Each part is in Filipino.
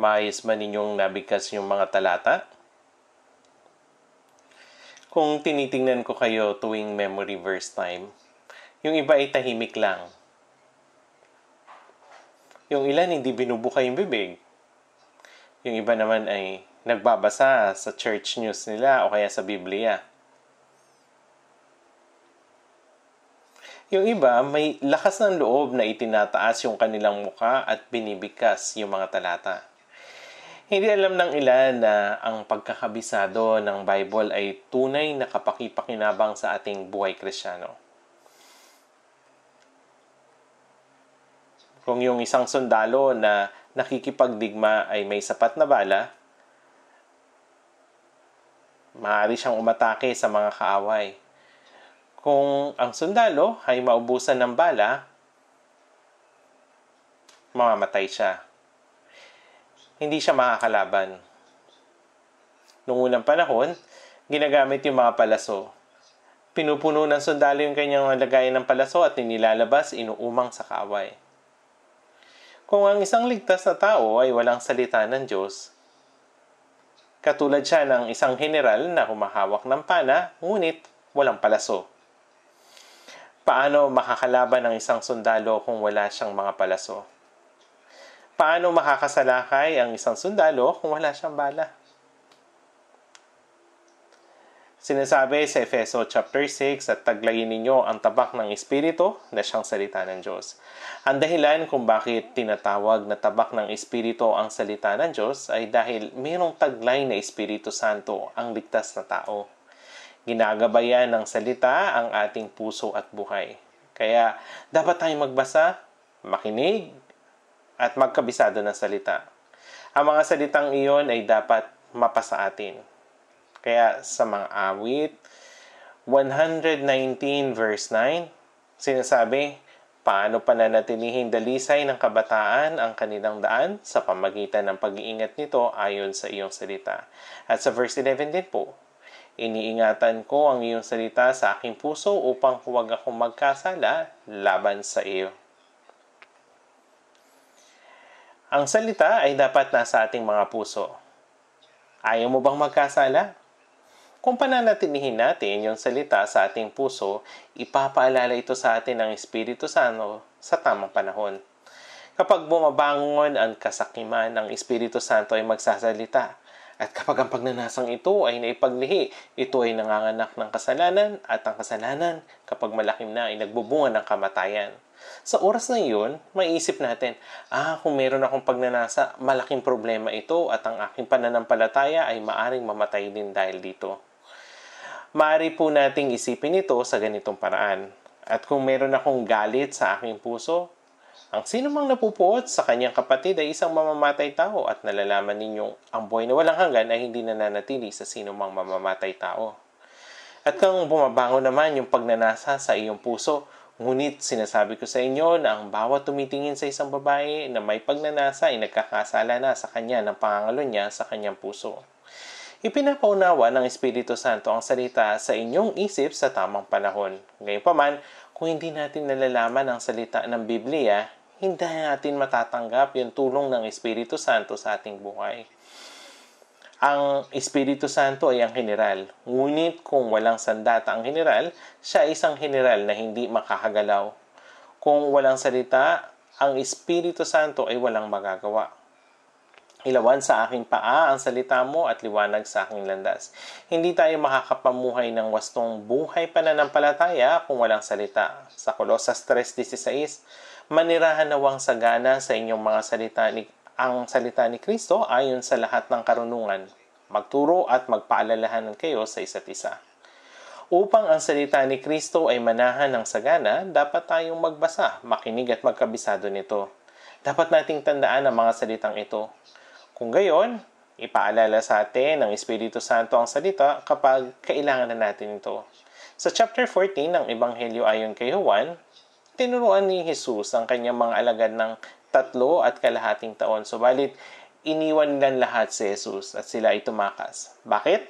maayos ba ninyong nabigkas yung mga talata? Kung tinitingnan ko kayo tuwing memory verse time, yung iba ay tahimik lang. Yung ilan hindi binubuka yung bibig. Yung iba naman ay nagbabasa sa church news nila o kaya sa Biblia. Yung iba, may lakas ng loob na itinataas yung kanilang muka at binibigkas yung mga talata. Hindi alam ng ilan na ang pagkakabisado ng Bible ay tunay na kapakipakinabang sa ating buhay krisyano. Kung yung isang sundalo na nakikipagdigma ay may sapat na bala, maaari siyang umatake sa mga kaaway. Kung ang sundalo ay maubusan ng bala, mamamatay siya hindi siya makakalaban. Noong unang panahon, ginagamit yung mga palaso. Pinupuno ng sundalo yung kanyang lagayan ng palaso at inilalabas inuumang sa kaway. Kung ang isang ligtas na tao ay walang salita ng Diyos, katulad siya ng isang general na humahawak ng pana ngunit walang palaso. Paano makakalaban ng isang sundalo kung wala siyang mga palaso? Paano makakasalakay ang isang sundalo kung wala siyang bala? Sinasabi sa Efeso chapter 6 at taglayin ninyo ang tabak ng Espiritu na siyang salita ng Diyos. Ang dahilan kung bakit tinatawag na tabak ng Espiritu ang salita ng Diyos ay dahil mayroong taglay na Espiritu Santo ang ligtas na tao. Ginagabayan ng salita ang ating puso at buhay. Kaya dapat tayong magbasa, makinig, at magkabisado ng salita. Ang mga salitang iyon ay dapat mapasa atin. Kaya sa mga awit, 119 verse 9, sinasabi, Paano pananatilihin dalisay ng kabataan ang kanilang daan sa pamagitan ng pag-iingat nito ayon sa iyong salita? At sa verse 11 din po, Iniingatan ko ang iyong salita sa aking puso upang huwag akong magkasala laban sa iyo. Ang salita ay dapat nasa ating mga puso. Ayaw mo bang magkasala? Kung pananatilihin natin yung salita sa ating puso, ipapaalala ito sa atin ng Espiritu Santo sa tamang panahon. Kapag bumabangon ang kasakiman, ng Espiritu Santo ay magsasalita at kapag ang pagnanasang ito ay naipaglihi, ito ay nanganganak ng kasalanan at ang kasalanan kapag malakim na ay nagbubunga ng kamatayan. Sa oras na iyon, maiisip natin, ah, kung meron akong pagnanasa, malaking problema ito at ang aking pananampalataya ay maaring mamatay din dahil dito. Maari po nating isipin ito sa ganitong paraan. At kung meron akong galit sa aking puso, ang sino mang napupuot sa kanyang kapatid ay isang mamamatay tao at nalalaman ninyong ang buhay na walang hanggan ay hindi nananatili sa sino mang mamamatay tao. At kung bumabango naman yung pagnanasa sa iyong puso, ngunit sinasabi ko sa inyo na ang bawat tumitingin sa isang babae na may pagnanasa ay nagkakasala na sa kanya ng pangangalo niya sa kanyang puso. Ipinapaunawa ng Espiritu Santo ang salita sa inyong isip sa tamang panahon. Ngayon Gayunpaman, kung hindi natin nalalaman ang salita ng Biblia, hindi natin matatanggap yung tulong ng Espiritu Santo sa ating buhay. Ang Espiritu Santo ay ang general. Ngunit kung walang sandata ang general, siya ay isang general na hindi makakagalaw. Kung walang salita, ang Espiritu Santo ay walang magagawa. Ilawan sa aking paa ang salita mo at liwanag sa aking landas. Hindi tayo makakapamuhay ng wastong buhay pananampalataya kung walang salita. Sa Colosas 3.16, manirahan nawang sagana sa inyong mga salita ni, ang salita ni Kristo ayon sa lahat ng karunungan, magturo at magpaalalahanan kayo sa isa't isa. Upang ang salita ni Kristo ay manahan ng sagana, dapat tayong magbasa, makinig at magkabisado nito. Dapat nating tandaan ang mga salitang ito. Kung gayon, ipaalala sa atin ng Espiritu Santo ang salita kapag kailangan na natin ito. Sa chapter 14 ng Ebanghelyo ayon kay Juan, tinuruan ni Jesus ang kanyang mga alagad ng tatlo at kalahating taon. Subalit, iniwan nilang lahat si Jesus at sila ay tumakas. Bakit?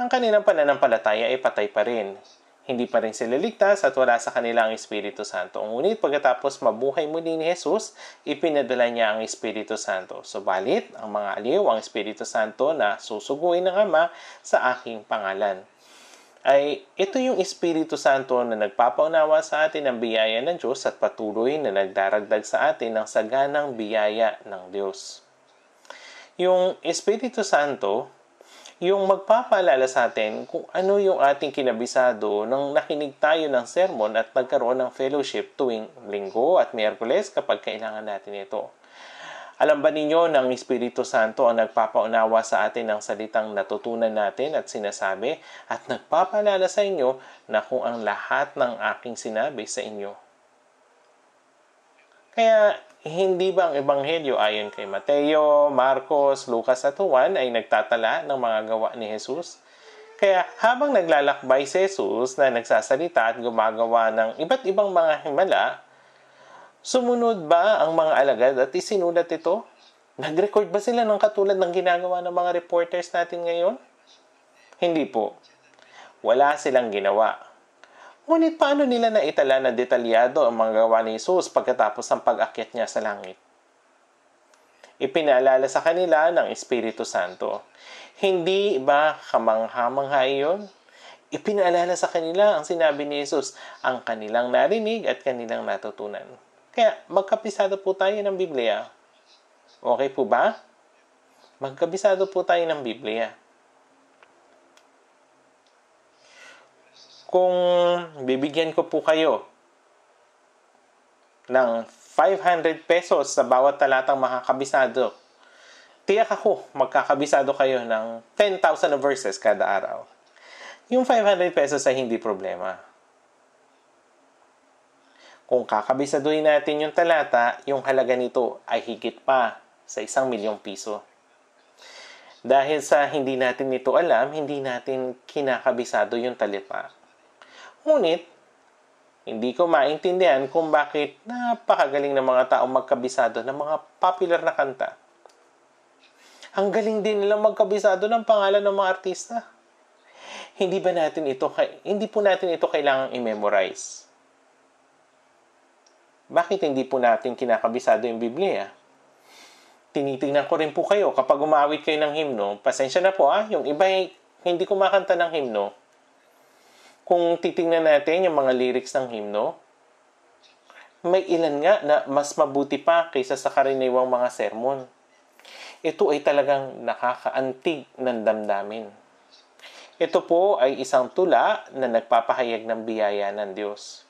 Ang kanilang pananampalataya ay patay pa rin. Hindi pa rin sila ligtas at wala sa kanila ang Espiritu Santo. Ngunit pagkatapos mabuhay muli ni Jesus, ipinadala niya ang Espiritu Santo. Subalit, ang mga aliw ang Espiritu Santo na susuguin ng Ama sa aking pangalan ay ito yung Espiritu Santo na nagpapaunawa sa atin ng biyaya ng Diyos at patuloy na nagdaragdag sa atin ng saganang biyaya ng Diyos. Yung Espiritu Santo, yung magpapaalala sa atin kung ano yung ating kinabisado nang nakinig tayo ng sermon at nagkaroon ng fellowship tuwing linggo at miyerkules kapag kailangan natin ito. Alam ba ninyo na ang Espiritu Santo ang nagpapaunawa sa atin ng salitang natutunan natin at sinasabi at nagpapalala sa inyo na kung ang lahat ng aking sinabi sa inyo. Kaya hindi ba ang Ebanghelyo ayon kay Mateo, Marcos, Lucas at Juan ay nagtatala ng mga gawa ni Jesus? Kaya habang naglalakbay si Jesus na nagsasalita at gumagawa ng iba't ibang mga himala, Sumunod ba ang mga alagad at isinulat ito? Nag-record ba sila ng katulad ng ginagawa ng mga reporters natin ngayon? Hindi po. Wala silang ginawa. Ngunit paano nila naitala na detalyado ang mga gawa ni Jesus pagkatapos ng pag-akyat niya sa langit? Ipinaalala sa kanila ng Espiritu Santo. Hindi ba kamangha-mangha iyon? Ipinaalala sa kanila ang sinabi ni Jesus, ang kanilang narinig at kanilang natutunan. Kaya magkapisado po tayo ng Biblia. Okay po ba? Magkabisado po tayo ng Biblia. Kung bibigyan ko po kayo ng 500 pesos sa bawat talatang makakabisado, tiyak ako magkakabisado kayo ng 10,000 verses kada araw. Yung 500 pesos ay hindi problema kung kakabisaduhin natin yung talata, yung halaga nito ay higit pa sa isang milyong piso. Dahil sa hindi natin nito alam, hindi natin kinakabisado yung talita. Ngunit, hindi ko maintindihan kung bakit napakagaling ng mga tao magkabisado ng mga popular na kanta. Ang galing din nila magkabisado ng pangalan ng mga artista. Hindi ba natin ito hindi po natin ito kailangang i-memorize? Bakit hindi po natin kinakabisado yung Biblia? Tinitingnan ko rin po kayo. Kapag umawit kayo ng himno, pasensya na po ah, yung iba hindi kumakanta ng himno. Kung titingnan natin yung mga lyrics ng himno, may ilan nga na mas mabuti pa kaysa sa karaniwang mga sermon. Ito ay talagang nakakaantig ng damdamin. Ito po ay isang tula na nagpapahayag ng biyaya ng Diyos.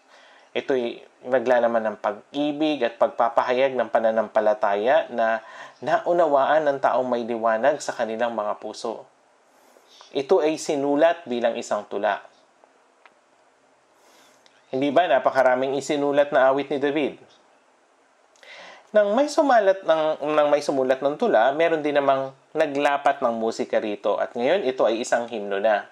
Ito'y naglalaman ng pag-ibig at pagpapahayag ng pananampalataya na naunawaan ng taong may liwanag sa kanilang mga puso. Ito ay sinulat bilang isang tula. Hindi ba napakaraming isinulat na awit ni David? Nang may sumalat ng nang may sumulat ng tula, meron din namang naglapat ng musika rito at ngayon ito ay isang himno na.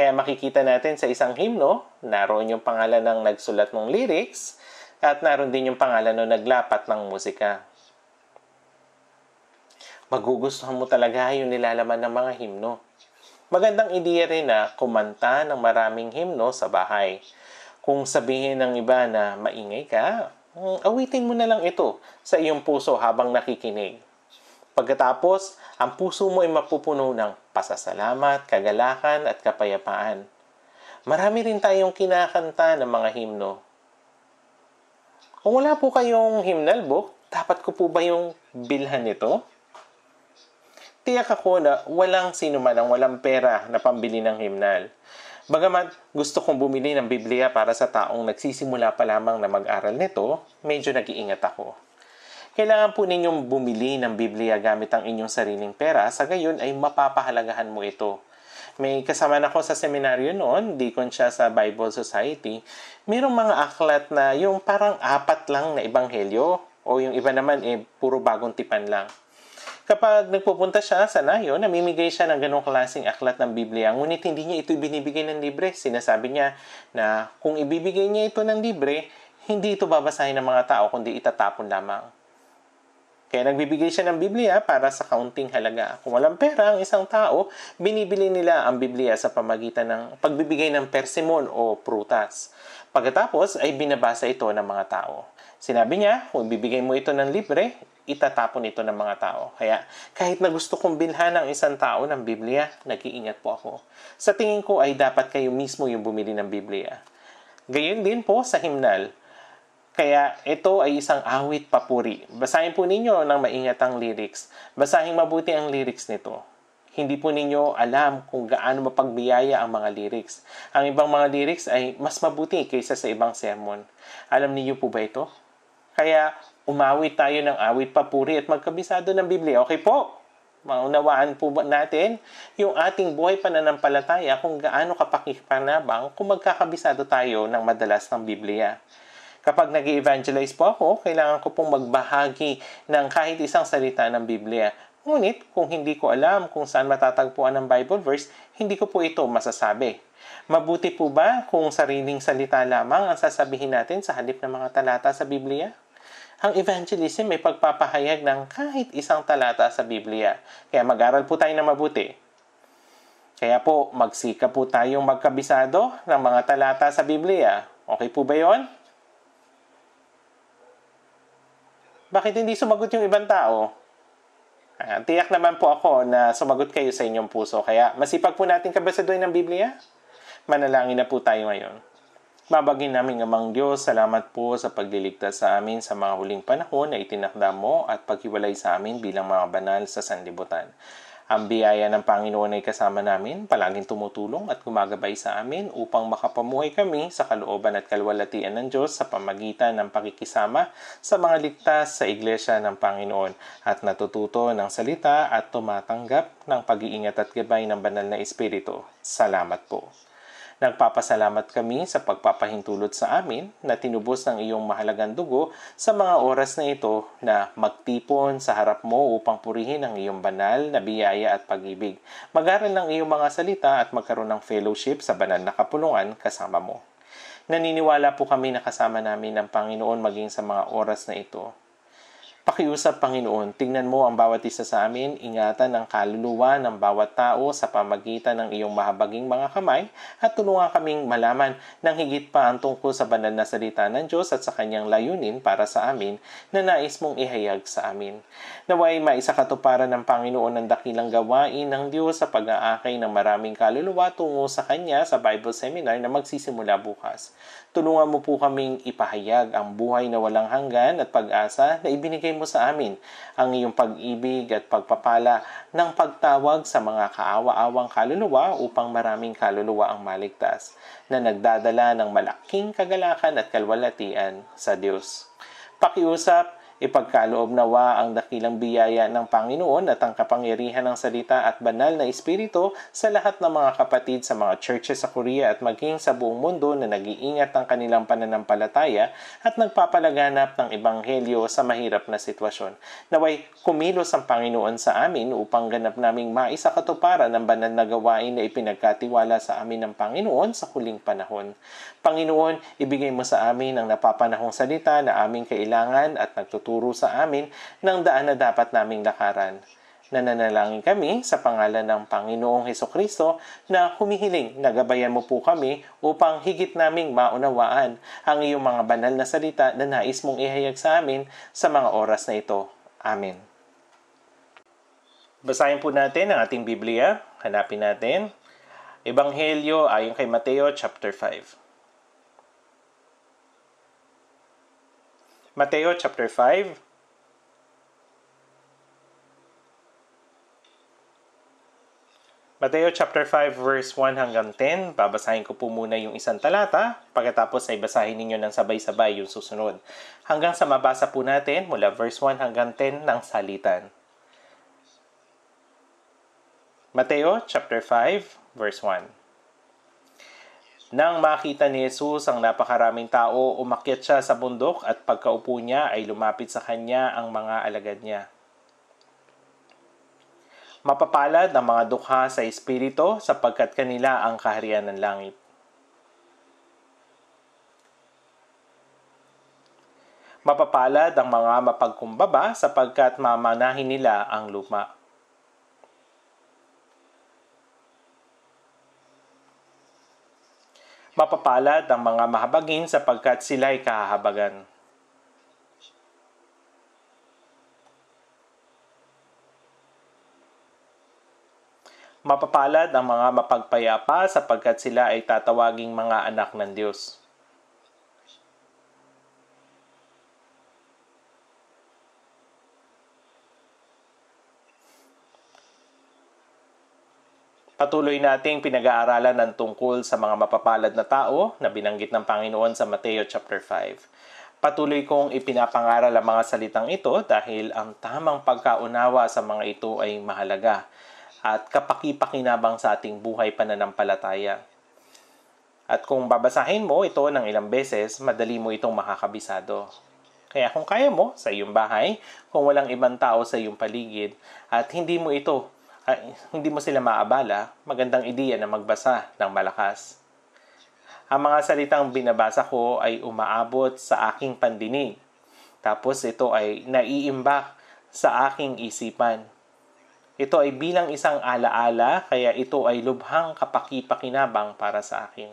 Kaya makikita natin sa isang himno, naroon yung pangalan ng nagsulat ng lyrics at naroon din yung pangalan ng naglapat ng musika. Magugustuhan mo talaga yung nilalaman ng mga himno. Magandang ideya rin na kumanta ng maraming himno sa bahay. Kung sabihin ng iba na maingay ka, hmm, awitin mo na lang ito sa iyong puso habang nakikinig. Pagkatapos, ang puso mo ay mapupuno ng pasasalamat, kagalakan at kapayapaan. Marami rin tayong kinakanta ng mga himno. Kung wala po kayong hymnal book, dapat ko po ba yung bilhan nito? Tiyak ako na walang sino man ang walang pera na pambili ng himnal. Bagamat gusto kong bumili ng Biblia para sa taong nagsisimula pa lamang na mag-aral nito, medyo nag-iingat ako. Kailangan po ninyong bumili ng Biblia gamit ang inyong sariling pera, sa gayon ay mapapahalagahan mo ito. May kasama na ako sa seminaryo noon, deacon siya sa Bible Society. Merong mga aklat na yung parang apat lang na ebanghelyo o yung iba naman eh puro bagong tipan lang. Kapag nagpupunta siya sa Nayo, namimigay siya ng ganong klaseng aklat ng Biblia. Ngunit hindi niya ito binibigay ng libre. Sinasabi niya na kung ibibigay niya ito ng libre, hindi ito babasahin ng mga tao kundi itatapon lamang. Kaya nagbibigay siya ng Biblia para sa kaunting halaga. Kung walang pera ang isang tao, binibili nila ang Biblia sa pamagitan ng pagbibigay ng persimon o prutas. Pagkatapos ay binabasa ito ng mga tao. Sinabi niya, kung bibigay mo ito ng libre, itatapon ito ng mga tao. Kaya kahit na gusto kong bilhan ng isang tao ng Biblia, nag-iingat po ako. Sa tingin ko ay dapat kayo mismo yung bumili ng Biblia. Gayon din po sa himnal, kaya ito ay isang awit papuri. Basahin po ninyo ng maingat ang lyrics. Basahin mabuti ang lyrics nito. Hindi po ninyo alam kung gaano mapagbiyaya ang mga lyrics. Ang ibang mga lyrics ay mas mabuti kaysa sa ibang sermon. Alam niyo po ba ito? Kaya umawit tayo ng awit papuri at magkabisado ng Biblia. Okay po? Maunawaan po natin yung ating buhay pananampalataya kung gaano kapakipanabang kung magkakabisado tayo ng madalas ng Biblia. Kapag nag evangelize po ako, kailangan ko pong magbahagi ng kahit isang salita ng Biblia. Ngunit kung hindi ko alam kung saan matatagpuan ang Bible verse, hindi ko po ito masasabi. Mabuti po ba kung sariling salita lamang ang sasabihin natin sa halip ng mga talata sa Biblia? ang evangelism ay pagpapahayag ng kahit isang talata sa Biblia. Kaya mag-aral po tayo na mabuti. Kaya po, magsika po tayong magkabisado ng mga talata sa Biblia. Okay po ba yon? bakit hindi sumagot yung ibang tao? Uh, tiyak naman po ako na sumagot kayo sa inyong puso. Kaya masipag po natin kabasadoy ng Biblia. Manalangin na po tayo ngayon. Babagin namin amang Diyos, salamat po sa pagliligtas sa amin sa mga huling panahon na itinakda mo at paghiwalay sa amin bilang mga banal sa sanlibutan. Ang biyaya ng Panginoon ay kasama namin, palaging tumutulong at gumagabay sa amin upang makapamuhay kami sa kalooban at kalwalatian ng Diyos sa pamagitan ng pakikisama sa mga ligtas sa Iglesia ng Panginoon at natututo ng salita at tumatanggap ng pag-iingat at gabay ng Banal na Espiritu. Salamat po. Nagpapasalamat kami sa pagpapahintulot sa amin na tinubos ng iyong mahalagang dugo sa mga oras na ito na magtipon sa harap mo upang purihin ang iyong banal na biyaya at pag-ibig. Mag-aral ng iyong mga salita at magkaroon ng fellowship sa banal na kapulungan kasama mo. Naniniwala po kami na kasama namin ang Panginoon maging sa mga oras na ito Pakiusap, Panginoon, tingnan mo ang bawat isa sa amin, ingatan ang kaluluwa ng bawat tao sa pamagitan ng iyong mahabaging mga kamay at tulungan kaming malaman ng higit pa ang tungkol sa banal na salita ng Diyos at sa kanyang layunin para sa amin na nais mong ihayag sa amin. Naway maisa katuparan ng Panginoon ang dakilang gawain ng Diyos sa pag-aakay ng maraming kaluluwa tungo sa Kanya sa Bible Seminar na magsisimula bukas. Tulungan mo po kaming ipahayag ang buhay na walang hanggan at pag-asa na ibinigay mo sa amin, ang iyong pag-ibig at pagpapala ng pagtawag sa mga kaawa-awang kaluluwa upang maraming kaluluwa ang maligtas na nagdadala ng malaking kagalakan at kalwalatian sa Diyos. Pakiusap Ipagkaloob nawa ang dakilang biyaya ng Panginoon at ang kapangyarihan ng salita at banal na espiritu sa lahat ng mga kapatid sa mga churches sa Korea at maging sa buong mundo na nag-iingat ng kanilang pananampalataya at nagpapalaganap ng ebanghelyo sa mahirap na sitwasyon. Naway kumilos ang Panginoon sa amin upang ganap naming maisa katuparan ng banal na gawain na ipinagkatiwala sa amin ng Panginoon sa huling panahon. Panginoon, ibigay mo sa amin ang napapanahong salita na aming kailangan at nagtutunan nagtuturo sa amin ng daan na dapat naming lakaran. Nananalangin kami sa pangalan ng Panginoong Heso Kristo na humihiling na gabayan mo po kami upang higit naming maunawaan ang iyong mga banal na salita na nais mong ihayag sa amin sa mga oras na ito. Amen. Basahin po natin ang ating Biblia. Hanapin natin. Ebanghelyo ayon kay Mateo chapter 5. Mateo chapter 5. Mateo chapter 5 verse 1 hanggang 10, babasahin ko po muna yung isang talata, pagkatapos ay basahin ninyo ng sabay-sabay yung susunod. Hanggang sa mabasa po natin mula verse 1 hanggang 10 ng salitan. Mateo chapter 5 verse 1. Nang makita ni Jesus ang napakaraming tao, umakyat siya sa bundok at pagkaupo niya ay lumapit sa kanya ang mga alagad niya. Mapapalad ang mga dukha sa Espiritu sapagkat kanila ang kaharian ng langit. Mapapalad ang mga mapagkumbaba sapagkat mamanahin nila ang lupa. Mapapalad ang mga mahabagin sapagkat sila ay kahabagan. Mapapalad ang mga mapagpayapa sapagkat sila ay tatawaging mga anak ng Diyos. Patuloy nating pinag-aaralan ng tungkol sa mga mapapalad na tao na binanggit ng Panginoon sa Mateo chapter 5. Patuloy kong ipinapangaral ang mga salitang ito dahil ang tamang pagkaunawa sa mga ito ay mahalaga at kapaki-pakinabang sa ating buhay pananampalataya. At kung babasahin mo ito ng ilang beses, madali mo itong makakabisado. Kaya kung kaya mo, sa iyong bahay, kung walang ibang tao sa iyong paligid, at hindi mo ito ay, hindi mo sila maabala, magandang ideya na magbasa ng malakas. Ang mga salitang binabasa ko ay umaabot sa aking pandinig. Tapos ito ay naiimbak sa aking isipan. Ito ay bilang isang alaala, kaya ito ay lubhang kapaki-pakinabang para sa akin.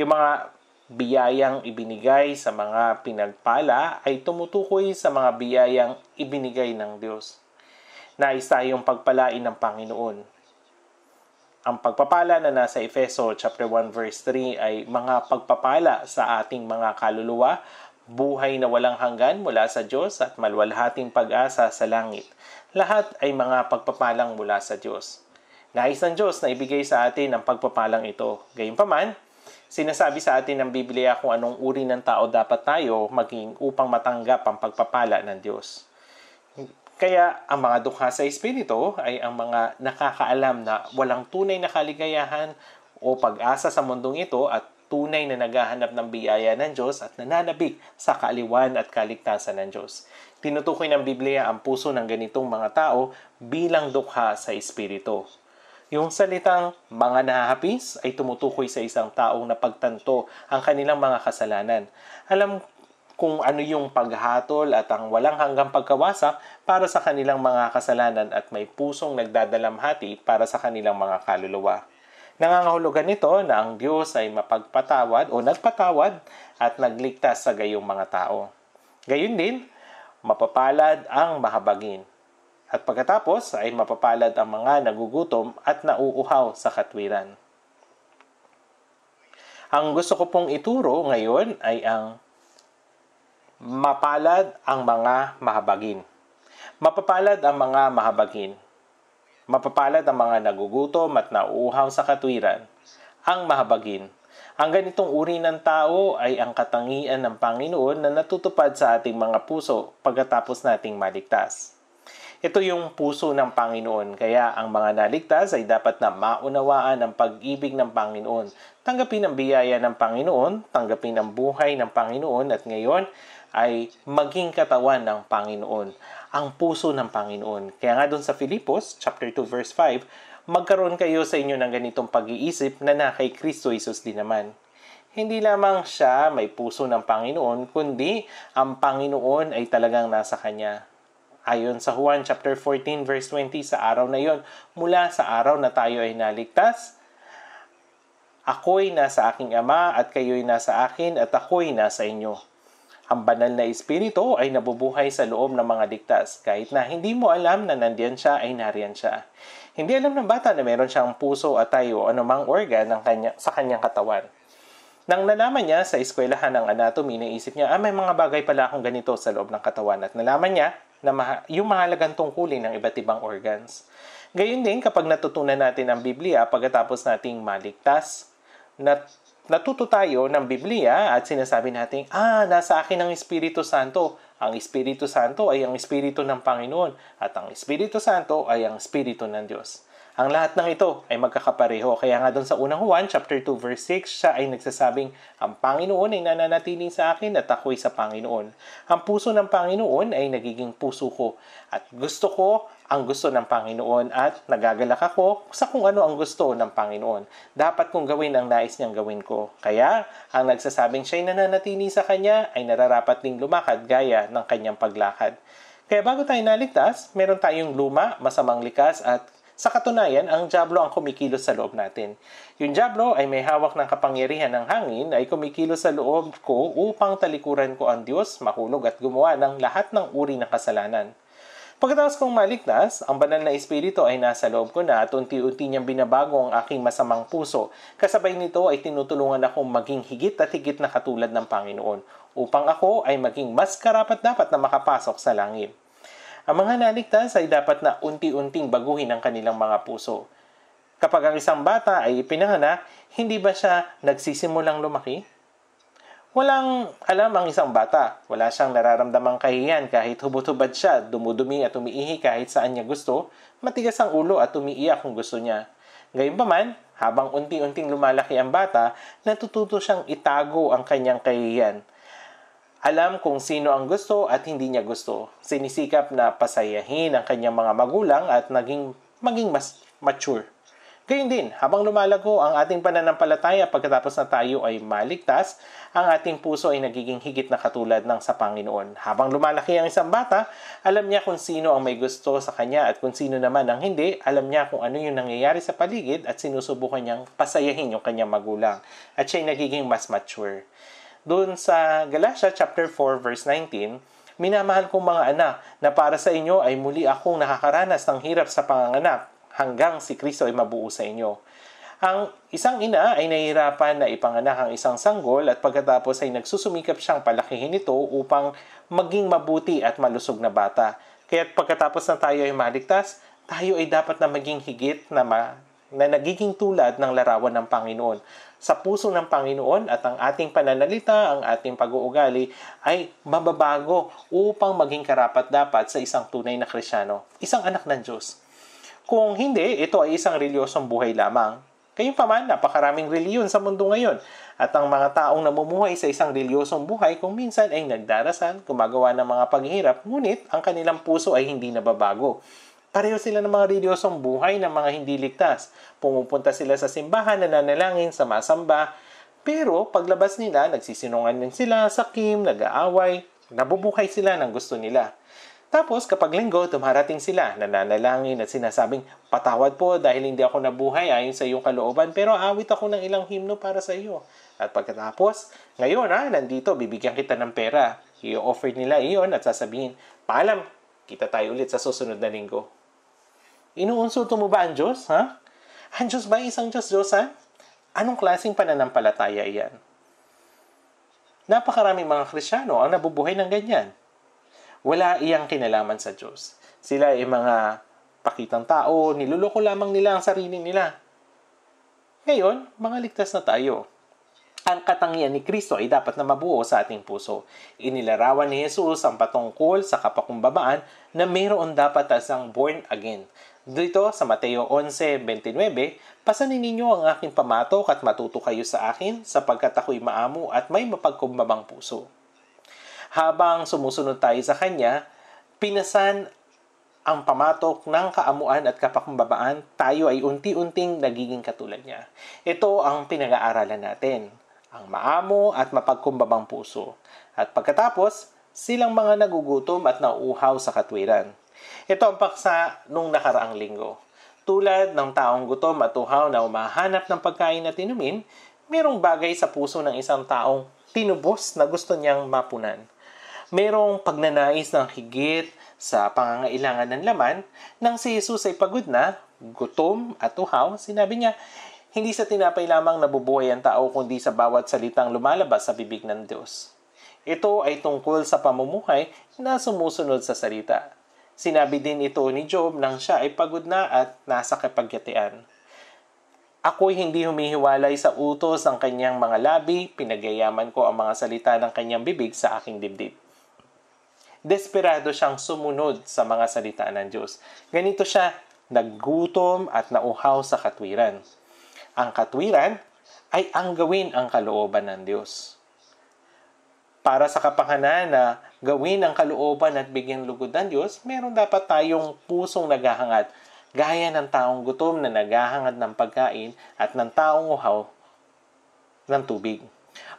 Yung mga biyayang ibinigay sa mga pinagpala ay tumutukoy sa mga biyayang ibinigay ng Diyos nais tayong pagpalain ng Panginoon. Ang pagpapala na nasa Efeso chapter 1 verse 3 ay mga pagpapala sa ating mga kaluluwa, buhay na walang hanggan mula sa Diyos at malwalhating pag-asa sa langit. Lahat ay mga pagpapalang mula sa Diyos. Nais ng Diyos na ibigay sa atin ang pagpapalang ito. Gayunpaman, sinasabi sa atin ng Biblia kung anong uri ng tao dapat tayo maging upang matanggap ang pagpapala ng Diyos. Kaya ang mga dukha sa Espiritu ay ang mga nakakaalam na walang tunay na kaligayahan o pag-asa sa mundong ito at tunay na naghahanap ng biyaya ng Diyos at nananabik sa kaaliwan at kaligtasan ng Diyos. Tinutukoy ng Biblia ang puso ng ganitong mga tao bilang dukha sa Espiritu. Yung salitang mga nahahapis ay tumutukoy sa isang taong napagtanto ang kanilang mga kasalanan. Alam kung ano yung paghatol at ang walang hanggang pagkawasak para sa kanilang mga kasalanan at may pusong nagdadalamhati para sa kanilang mga kaluluwa. Nangangahulugan nito na ang Diyos ay mapagpatawad o nagpatawad at nagligtas sa gayong mga tao. Gayun din, mapapalad ang mahabagin. At pagkatapos ay mapapalad ang mga nagugutom at nauuhaw sa katwiran. Ang gusto ko pong ituro ngayon ay ang mapalad ang mga mahabagin. Mapapalad ang mga mahabagin. Mapapalad ang mga nagugutom at nauuhaw sa katwiran. Ang mahabagin. Ang ganitong uri ng tao ay ang katangian ng Panginoon na natutupad sa ating mga puso pagkatapos nating maligtas. Ito yung puso ng Panginoon, kaya ang mga naligtas ay dapat na maunawaan ang pag-ibig ng Panginoon, tanggapin ang biyaya ng Panginoon, tanggapin ang buhay ng Panginoon at ngayon ay maging katawan ng Panginoon, ang puso ng Panginoon. Kaya nga doon sa Filipos chapter 2 verse 5, magkaroon kayo sa inyo ng ganitong pag-iisip na na kay Kristo Jesus din naman. Hindi lamang siya may puso ng Panginoon, kundi ang Panginoon ay talagang nasa kanya. Ayon sa Juan chapter 14 verse 20 sa araw na yon, mula sa araw na tayo ay naligtas, ako'y nasa aking Ama at kayo'y nasa akin at ako'y nasa inyo ang banal na espiritu ay nabubuhay sa loob ng mga ligtas kahit na hindi mo alam na nandiyan siya ay nariyan siya. Hindi alam ng bata na meron siyang puso at tayo o anumang organ ng kanya, sa kanyang katawan. Nang nalaman niya sa eskwelahan ng anatomy, naisip niya, ah, may mga bagay pala akong ganito sa loob ng katawan at nalaman niya na ma- yung mahalagang tungkulin ng iba't ibang organs. Gayun din kapag natutunan natin ang Biblia pagkatapos nating maligtas, nat- natuto tayo ng Biblia at sinasabi natin, ah, nasa akin ang Espiritu Santo. Ang Espiritu Santo ay ang Espiritu ng Panginoon at ang Espiritu Santo ay ang Espiritu ng Diyos. Ang lahat ng ito ay magkakapareho. Kaya nga doon sa unang Juan, chapter 2, verse 6, siya ay nagsasabing, Ang Panginoon ay nananatili sa akin at ako'y sa Panginoon. Ang puso ng Panginoon ay nagiging puso ko. At gusto ko ang gusto ng Panginoon at nagagalak ako sa kung ano ang gusto ng Panginoon. Dapat kong gawin ang nais niyang gawin ko. Kaya, ang nagsasabing siya'y nananatili sa Kanya ay nararapat ding lumakad gaya ng Kanyang paglakad. Kaya bago tayo naligtas, meron tayong luma, masamang likas at sa katunayan, ang Diablo ang kumikilos sa loob natin. Yung Diablo ay may hawak ng kapangyarihan ng hangin ay kumikilos sa loob ko upang talikuran ko ang Diyos, mahulog at gumawa ng lahat ng uri ng kasalanan. Pagkatapos kong maligtas, ang banal na espiritu ay nasa loob ko na at unti-unti niyang binabago ang aking masamang puso. Kasabay nito ay tinutulungan akong maging higit at higit na katulad ng Panginoon upang ako ay maging mas karapat dapat na makapasok sa langit. Ang mga naligtas ay dapat na unti-unting baguhin ang kanilang mga puso. Kapag ang isang bata ay ipinanganak, hindi ba siya nagsisimulang lumaki? Walang alam ang isang bata. Wala siyang nararamdamang kahiyan kahit hubot-hubad siya, dumudumi at umiihi kahit saan niya gusto, matigas ang ulo at umiiyak kung gusto niya. Gayunpaman, habang unti-unting lumalaki ang bata, natututo siyang itago ang kanyang kahiyan. Alam kung sino ang gusto at hindi niya gusto. Sinisikap na pasayahin ang kanyang mga magulang at naging maging mas mature. Gayun din, habang lumalago ang ating pananampalataya pagkatapos na tayo ay maligtas, ang ating puso ay nagiging higit na katulad ng sa Panginoon. Habang lumalaki ang isang bata, alam niya kung sino ang may gusto sa kanya at kung sino naman ang hindi, alam niya kung ano yung nangyayari sa paligid at sinusubukan niyang pasayahin yung kanyang magulang. At siya ay nagiging mas mature. Doon sa Galatia chapter 4 verse 19, Minamahal kong mga anak na para sa inyo ay muli akong nakakaranas ng hirap sa panganganak hanggang si Kristo ay mabuo sa inyo. Ang isang ina ay nahihirapan na ipanganak ang isang sanggol at pagkatapos ay nagsusumikap siyang palakihin ito upang maging mabuti at malusog na bata. Kaya't pagkatapos na tayo ay maligtas, tayo ay dapat na maging higit na, ma- na nagiging tulad ng larawan ng Panginoon. Sa puso ng Panginoon at ang ating pananalita, ang ating pag-uugali ay mababago upang maging karapat dapat sa isang tunay na krisyano, isang anak ng Diyos. Kung hindi, ito ay isang reliyosong buhay lamang. Gayunpaman, napakaraming reliyon sa mundo ngayon at ang mga taong namumuhay sa isang reliyosong buhay kung minsan ay nagdarasan, gumagawa ng mga paghihirap, ngunit ang kanilang puso ay hindi nababago. Pareho sila ng mga reliyosong buhay ng mga hindi ligtas. Pumupunta sila sa simbahan, nananalangin, masamba, pero paglabas nila, nagsisinungan din sila sa kim, nag-aaway, nabubuhay sila ng gusto nila. Tapos kapag linggo, dumarating sila, nananalangin at sinasabing, patawad po dahil hindi ako nabuhay ayon sa iyong kalooban, pero awit ako ng ilang himno para sa iyo. At pagkatapos, ngayon ha, ah, nandito, bibigyan kita ng pera. I-offer nila iyon at sasabihin, paalam, kita tayo ulit sa susunod na linggo. Inuunsulto mo ba ang Diyos? Ha? Ang Diyos ba isang Diyos-Diyosan? Anong klaseng pananampalataya iyan? Napakaraming mga Krisyano ang nabubuhay ng ganyan wala iyang kinalaman sa Diyos. Sila ay mga pakitang tao, niluloko lamang nila ang sarili nila. Ngayon, mga ligtas na tayo. Ang katangian ni Kristo ay dapat na mabuo sa ating puso. Inilarawan ni Jesus ang patungkol sa kapakumbabaan na mayroon dapat asang born again. Dito sa Mateo 11.29, Pasanin ninyo ang aking pamatok at matuto kayo sa akin sapagkat ako'y maamo at may mapagkumbabang puso. Habang sumusunod tayo sa kanya, pinasan ang pamatok ng kaamuan at kapakumbabaan, tayo ay unti-unting nagiging katulad niya. Ito ang pinag-aaralan natin, ang maamo at mapagkumbabang puso. At pagkatapos, silang mga nagugutom at nauuhaw sa katwiran. Ito ang paksa nung nakaraang linggo. Tulad ng taong gutom at uhaw na umahanap ng pagkain at inumin, merong bagay sa puso ng isang taong tinubos na gusto niyang mapunan merong pagnanais ng higit sa pangangailangan ng laman, nang si Jesus ay pagod na, gutom at uhaw, sinabi niya, hindi sa tinapay lamang nabubuhay ang tao kundi sa bawat salitang lumalabas sa bibig ng Diyos. Ito ay tungkol sa pamumuhay na sumusunod sa salita. Sinabi din ito ni Job nang siya ay pagod na at nasa kapagyatian. Ako'y hindi humihiwalay sa utos ng kanyang mga labi, pinagayaman ko ang mga salita ng kanyang bibig sa aking dibdib desperado siyang sumunod sa mga salita ng Diyos. Ganito siya naggutom at nauhaw sa katwiran. Ang katwiran ay ang gawin ang kalooban ng Diyos. Para sa kapanganan na gawin ang kalooban at bigyan lugod ng Diyos, meron dapat tayong pusong naghahangad gaya ng taong gutom na naghahangad ng pagkain at ng taong uhaw ng tubig.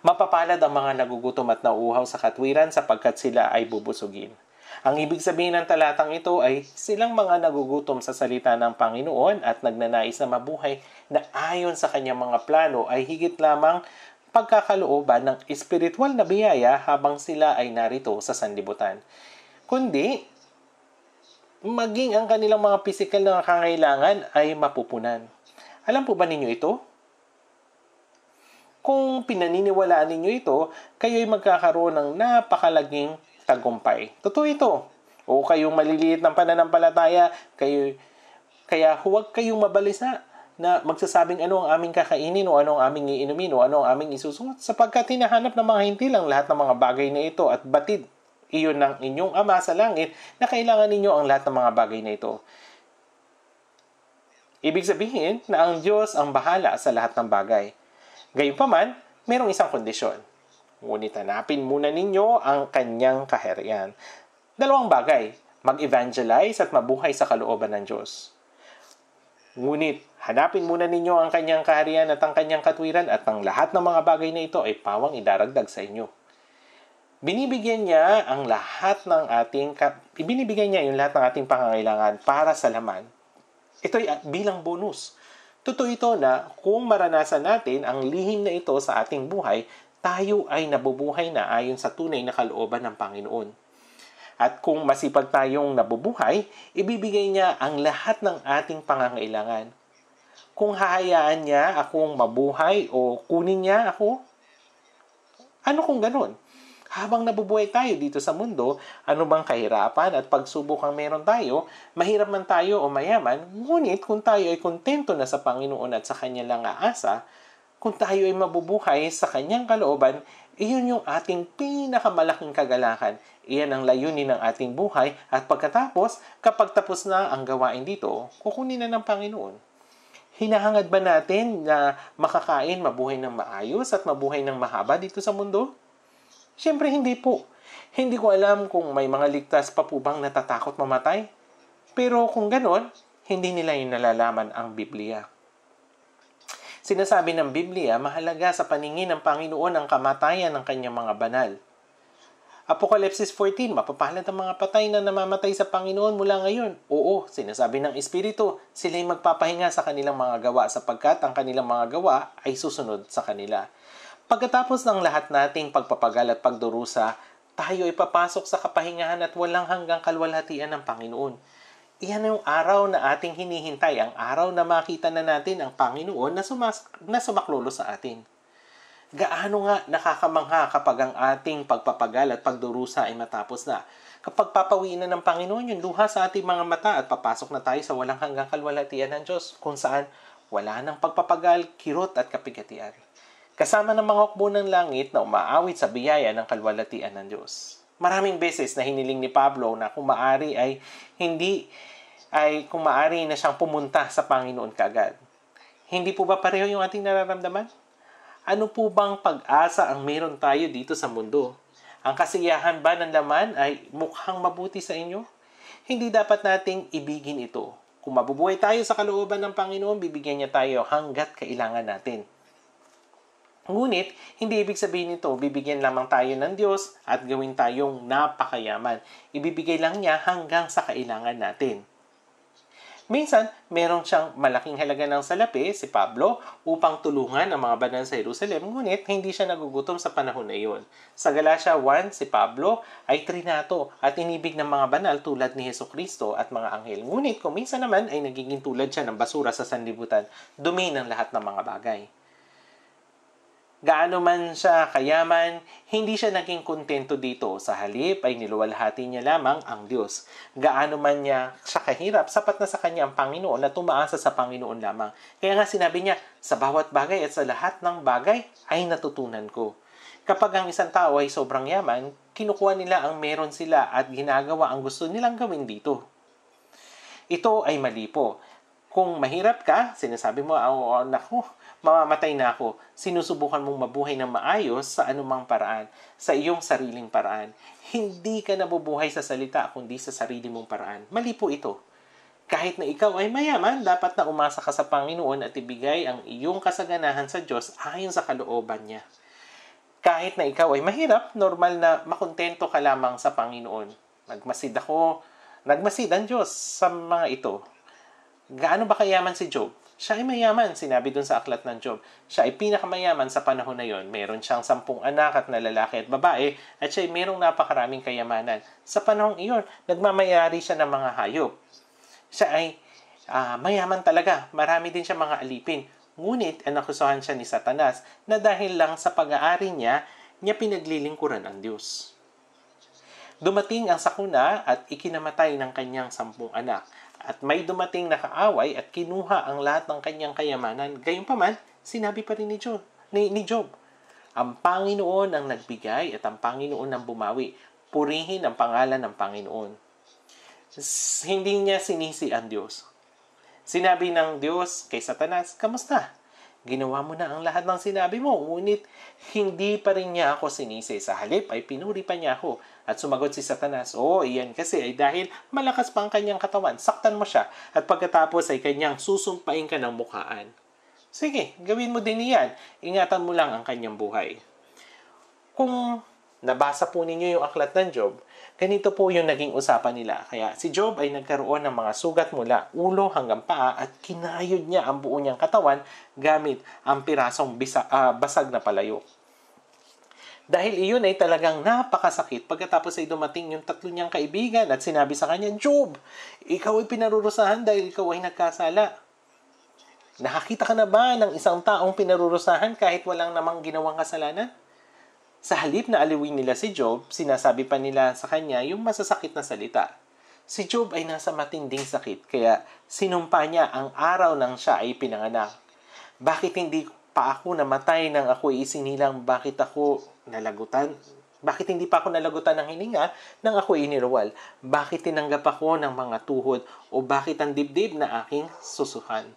Mapapalad ang mga nagugutom at nauuhaw sa katwiran sapagkat sila ay bubusugin. Ang ibig sabihin ng talatang ito ay silang mga nagugutom sa salita ng Panginoon at nagnanais na mabuhay na ayon sa kanyang mga plano ay higit lamang pagkakalooban ng espiritual na biyaya habang sila ay narito sa sanlibutan. Kundi, maging ang kanilang mga pisikal na kangailangan ay mapupunan. Alam po ba ninyo ito? Kung pinaniniwalaan ninyo ito, kayo'y magkakaroon ng napakalaging tagumpay. Totoo ito. O kayong maliliit ng pananampalataya, kayo, kaya huwag kayong mabalisa na magsasabing ano ang aming kakainin o ano ang aming iinumin o ano ang aming isusuot sapagkat hinahanap ng mga hindi lang lahat ng mga bagay na ito at batid iyon ng inyong ama sa langit na kailangan ninyo ang lahat ng mga bagay na ito. Ibig sabihin na ang Diyos ang bahala sa lahat ng bagay. Gayunpaman, mayroong isang kondisyon. Ngunit hanapin muna ninyo ang kanyang kaharian. Dalawang bagay, mag-evangelize at mabuhay sa kalooban ng Diyos. Ngunit, hanapin muna ninyo ang kanyang kaharian at ang kanyang katwiran at ang lahat ng mga bagay na ito ay pawang idaragdag sa inyo. Binibigyan niya ang lahat ng ating ibinibigay niya yung lahat ng ating pangangailangan para sa laman. Ito ay ah, bilang bonus. Totoo ito na kung maranasan natin ang lihim na ito sa ating buhay, tayo ay nabubuhay na ayon sa tunay na kalooban ng Panginoon. At kung masipag tayong nabubuhay, ibibigay niya ang lahat ng ating pangangailangan. Kung hahayaan niya akong mabuhay o kunin niya ako, ano kung ganun? habang nabubuhay tayo dito sa mundo, ano bang kahirapan at pagsubok ang meron tayo, mahirap man tayo o mayaman, ngunit kung tayo ay kontento na sa Panginoon at sa Kanya lang aasa, kung tayo ay mabubuhay sa Kanyang kalooban, iyon yung ating pinakamalaking kagalakan. Iyan ang layunin ng ating buhay at pagkatapos, kapag tapos na ang gawain dito, kukunin na ng Panginoon. Hinahangad ba natin na makakain, mabuhay ng maayos at mabuhay ng mahaba dito sa mundo? Siyempre hindi po. Hindi ko alam kung may mga ligtas pa po bang natatakot mamatay. Pero kung ganon, hindi nila yun nalalaman ang Biblia. Sinasabi ng Biblia, mahalaga sa paningin ng Panginoon ang kamatayan ng kanyang mga banal. Apokalipsis 14, mapapahalad ang mga patay na namamatay sa Panginoon mula ngayon. Oo, sinasabi ng Espiritu, sila'y magpapahinga sa kanilang mga gawa sapagkat ang kanilang mga gawa ay susunod sa kanila. Pagkatapos ng lahat nating pagpapagal at pagdurusa, tayo ay papasok sa kapahingahan at walang hanggang kalwalhatian ng Panginoon. Iyan yung araw na ating hinihintay, ang araw na makita na natin ang Panginoon na, sumas- na sumaklolo sa atin. Gaano nga nakakamangha kapag ang ating pagpapagal at pagdurusa ay matapos na. Kapag papawiin na ng Panginoon yung luha sa ating mga mata at papasok na tayo sa walang hanggang kalwalhatian ng Diyos kung saan wala ng pagpapagal, kirot at kapigatian kasama ng mga hukbo ng langit na umaawit sa biyaya ng kalwalatian ng Diyos. Maraming beses na hiniling ni Pablo na kung maari ay hindi ay kung maari na siyang pumunta sa Panginoon kaagad. Hindi po ba pareho yung ating nararamdaman? Ano po bang pag-asa ang meron tayo dito sa mundo? Ang kasiyahan ba ng laman ay mukhang mabuti sa inyo? Hindi dapat nating ibigin ito. Kung mabubuhay tayo sa kalooban ng Panginoon, bibigyan niya tayo hanggat kailangan natin. Ngunit, hindi ibig sabihin nito, bibigyan lamang tayo ng Diyos at gawin tayong napakayaman. Ibibigay lang niya hanggang sa kailangan natin. Minsan, meron siyang malaking halaga ng salapi, si Pablo, upang tulungan ang mga banal sa Jerusalem, ngunit hindi siya nagugutom sa panahon na iyon. Sa Galatia 1, si Pablo ay trinato at inibig ng mga banal tulad ni Heso Kristo at mga anghel. Ngunit kung minsan naman ay nagiging tulad siya ng basura sa sanlibutan, dumi ng lahat ng mga bagay. Gaano man siya kayaman, hindi siya naging kontento dito. Sa halip ay niluwalhati niya lamang ang Diyos. Gaano man niya siya kahirap, sapat na sa kanya ang Panginoon na tumaasa sa Panginoon lamang. Kaya nga sinabi niya, sa bawat bagay at sa lahat ng bagay ay natutunan ko. Kapag ang isang tao ay sobrang yaman, kinukuha nila ang meron sila at ginagawa ang gusto nilang gawin dito. Ito ay mali po. Kung mahirap ka, sinasabi mo, oh, naku, mamamatay na ako. Sinusubukan mong mabuhay ng maayos sa anumang paraan, sa iyong sariling paraan. Hindi ka nabubuhay sa salita kundi sa sarili mong paraan. Mali po ito. Kahit na ikaw ay mayaman, dapat na umasa ka sa Panginoon at ibigay ang iyong kasaganahan sa Diyos ayon sa kalooban niya. Kahit na ikaw ay mahirap, normal na makontento ka lamang sa Panginoon. Nagmasid ako, nagmasid ang Diyos sa mga ito. Gaano ba kayaman si Job? Siya ay mayaman, sinabi dun sa aklat ng Job. Siya ay pinakamayaman sa panahon na yon. Meron siyang sampung anak at na lalaki at babae at siya ay merong napakaraming kayamanan. Sa panahong iyon, nagmamayari siya ng mga hayop. Siya ay uh, mayaman talaga. Marami din siya mga alipin. Ngunit ay siya ni Satanas na dahil lang sa pag-aari niya, niya pinaglilingkuran ang Diyos. Dumating ang sakuna at ikinamatay ng kanyang sampung anak at may dumating na kaaway at kinuha ang lahat ng kanyang kayamanan. Gayunpaman, sinabi pa rin ni Job, ni, ni Job, ang Panginoon ang nagbigay at ang Panginoon ang bumawi. Purihin ang pangalan ng Panginoon. Hindi niya sinisi ang Diyos. Sinabi ng Diyos kay Satanas, Kamusta? Ginawa mo na ang lahat ng sinabi mo, ngunit hindi pa rin niya ako sinisi. Sa halip ay pinuri pa niya ako at sumagot si Satanas, Oo, oh, iyan kasi ay dahil malakas pa ang kanyang katawan, saktan mo siya at pagkatapos ay kanyang susumpain ka ng mukhaan. Sige, gawin mo din iyan. Ingatan mo lang ang kanyang buhay. Kung nabasa po ninyo yung aklat ng Job, ganito po yung naging usapan nila. Kaya si Job ay nagkaroon ng mga sugat mula ulo hanggang paa at kinayod niya ang buo niyang katawan gamit ang pirasong bisa, uh, basag na palayok. Dahil iyon ay talagang napakasakit pagkatapos ay dumating yung tatlo niyang kaibigan at sinabi sa kanya, Job, ikaw ay pinarurusahan dahil ikaw ay nagkasala. Nakakita ka na ba ng isang taong pinarurusahan kahit walang namang ginawang kasalanan? Sa halip na aliwin nila si Job, sinasabi pa nila sa kanya yung masasakit na salita. Si Job ay nasa matinding sakit kaya sinumpa niya ang araw nang siya ay pinanganak. Bakit hindi pa ako namatay nang ako ay isinilang bakit ako nalagutan. Bakit hindi pa ako nalagutan ng hininga nang ako inirwal? Bakit tinanggap ako ng mga tuhod? O bakit ang dibdib na aking susuhan?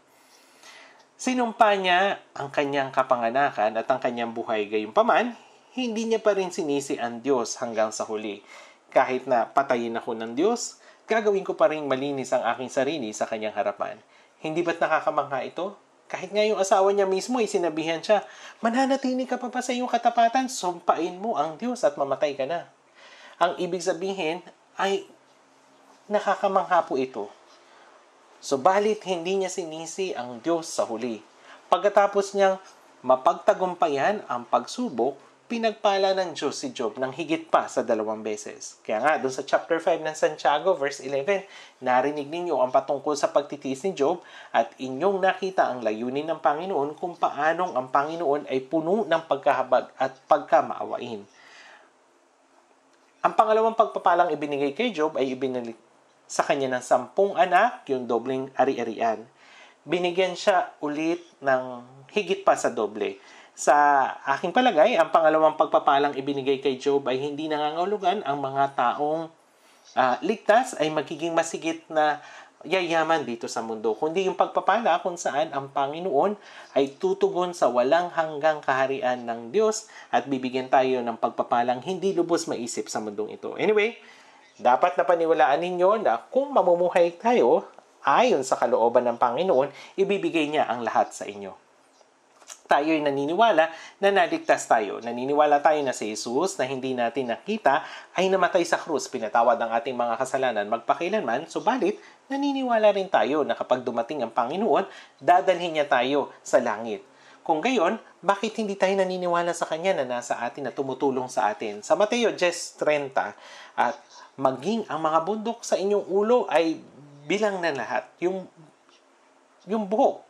Sinumpa niya ang kanyang kapanganakan at ang kanyang buhay gayunpaman, hindi niya pa rin sinisi ang Diyos hanggang sa huli. Kahit na patayin ako ng Diyos, gagawin ko pa rin malinis ang aking sarili sa kanyang harapan. Hindi ba't nakakamangha ito? Kahit nga yung asawa niya mismo, ay sinabihan siya, mananatili ka pa pa sa iyong katapatan, sumpain mo ang Diyos at mamatay ka na. Ang ibig sabihin ay nakakamangha po ito. Subalit hindi niya sinisi ang Diyos sa huli. Pagkatapos niyang mapagtagumpayan ang pagsubok, pinagpala ng Diyos si Job ng higit pa sa dalawang beses. Kaya nga, doon sa chapter 5 ng Santiago, verse 11, narinig ninyo ang patungkol sa pagtitiis ni Job at inyong nakita ang layunin ng Panginoon kung paanong ang Panginoon ay puno ng pagkahabag at pagkamaawain. Ang pangalawang pagpapalang ibinigay kay Job ay ibinalik sa kanya ng sampung anak, yung dobling ari-arian. Binigyan siya ulit ng higit pa sa doble sa aking palagay, ang pangalawang pagpapalang ibinigay kay Job ay hindi nangangahulugan ang mga taong uh, ligtas ay magiging masigit na yayaman dito sa mundo, kundi yung pagpapala kung saan ang Panginoon ay tutugon sa walang hanggang kaharian ng Diyos at bibigyan tayo ng pagpapalang hindi lubos maisip sa mundong ito. Anyway, dapat na paniwalaan ninyo na kung mamumuhay tayo ayon sa kalooban ng Panginoon, ibibigay niya ang lahat sa inyo tayo ay naniniwala na naligtas tayo. Naniniwala tayo na si Jesus na hindi natin nakita ay namatay sa krus, pinatawad ang ating mga kasalanan magpakailanman, subalit naniniwala rin tayo na kapag dumating ang Panginoon, dadalhin niya tayo sa langit. Kung gayon, bakit hindi tayo naniniwala sa Kanya na nasa atin na tumutulong sa atin? Sa Mateo 10.30, at maging ang mga bundok sa inyong ulo ay bilang na lahat. Yung, yung buhok,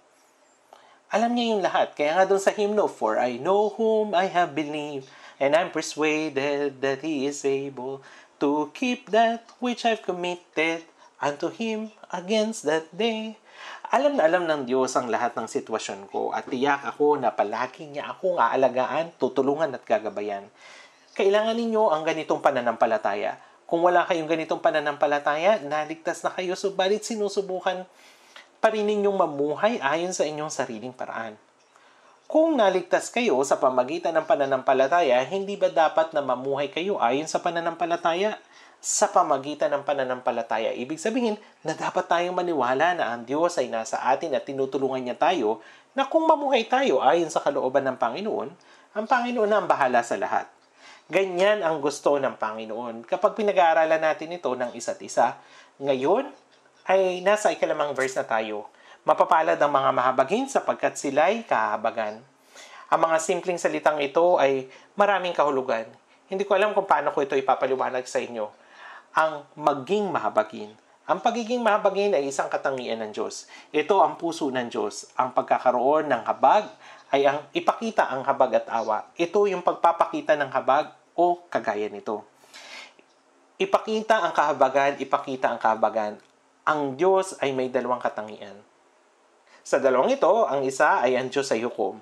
alam niya yung lahat. Kaya nga doon sa himno, For I know whom I have believed, and I'm persuaded that He is able to keep that which I've committed unto Him against that day. Alam na alam ng Diyos ang lahat ng sitwasyon ko at tiyak ako na palagi niya akong aalagaan, tutulungan at gagabayan. Kailangan ninyo ang ganitong pananampalataya. Kung wala kayong ganitong pananampalataya, naligtas na kayo, subalit sinusubukan pa rin ninyong mamuhay ayon sa inyong sariling paraan. Kung naligtas kayo sa pamagitan ng pananampalataya, hindi ba dapat na mamuhay kayo ayon sa pananampalataya? Sa pamagitan ng pananampalataya, ibig sabihin na dapat tayong maniwala na ang Diyos ay nasa atin at tinutulungan niya tayo na kung mamuhay tayo ayon sa kalooban ng Panginoon, ang Panginoon na ang bahala sa lahat. Ganyan ang gusto ng Panginoon kapag pinag-aaralan natin ito ng isa't isa. Ngayon, ay nasa ikalamang verse na tayo. Mapapalad ang mga mahabagin sapagkat sila'y kahabagan. Ang mga simpleng salitang ito ay maraming kahulugan. Hindi ko alam kung paano ko ito ipapaliwanag sa inyo. Ang maging mahabagin. Ang pagiging mahabagin ay isang katangian ng Diyos. Ito ang puso ng Diyos. Ang pagkakaroon ng habag ay ang ipakita ang habag at awa. Ito yung pagpapakita ng habag o kagaya nito. Ipakita ang kahabagan, ipakita ang kahabagan ang Diyos ay may dalawang katangian. Sa dalawang ito, ang isa ay ang Diyos ay hukom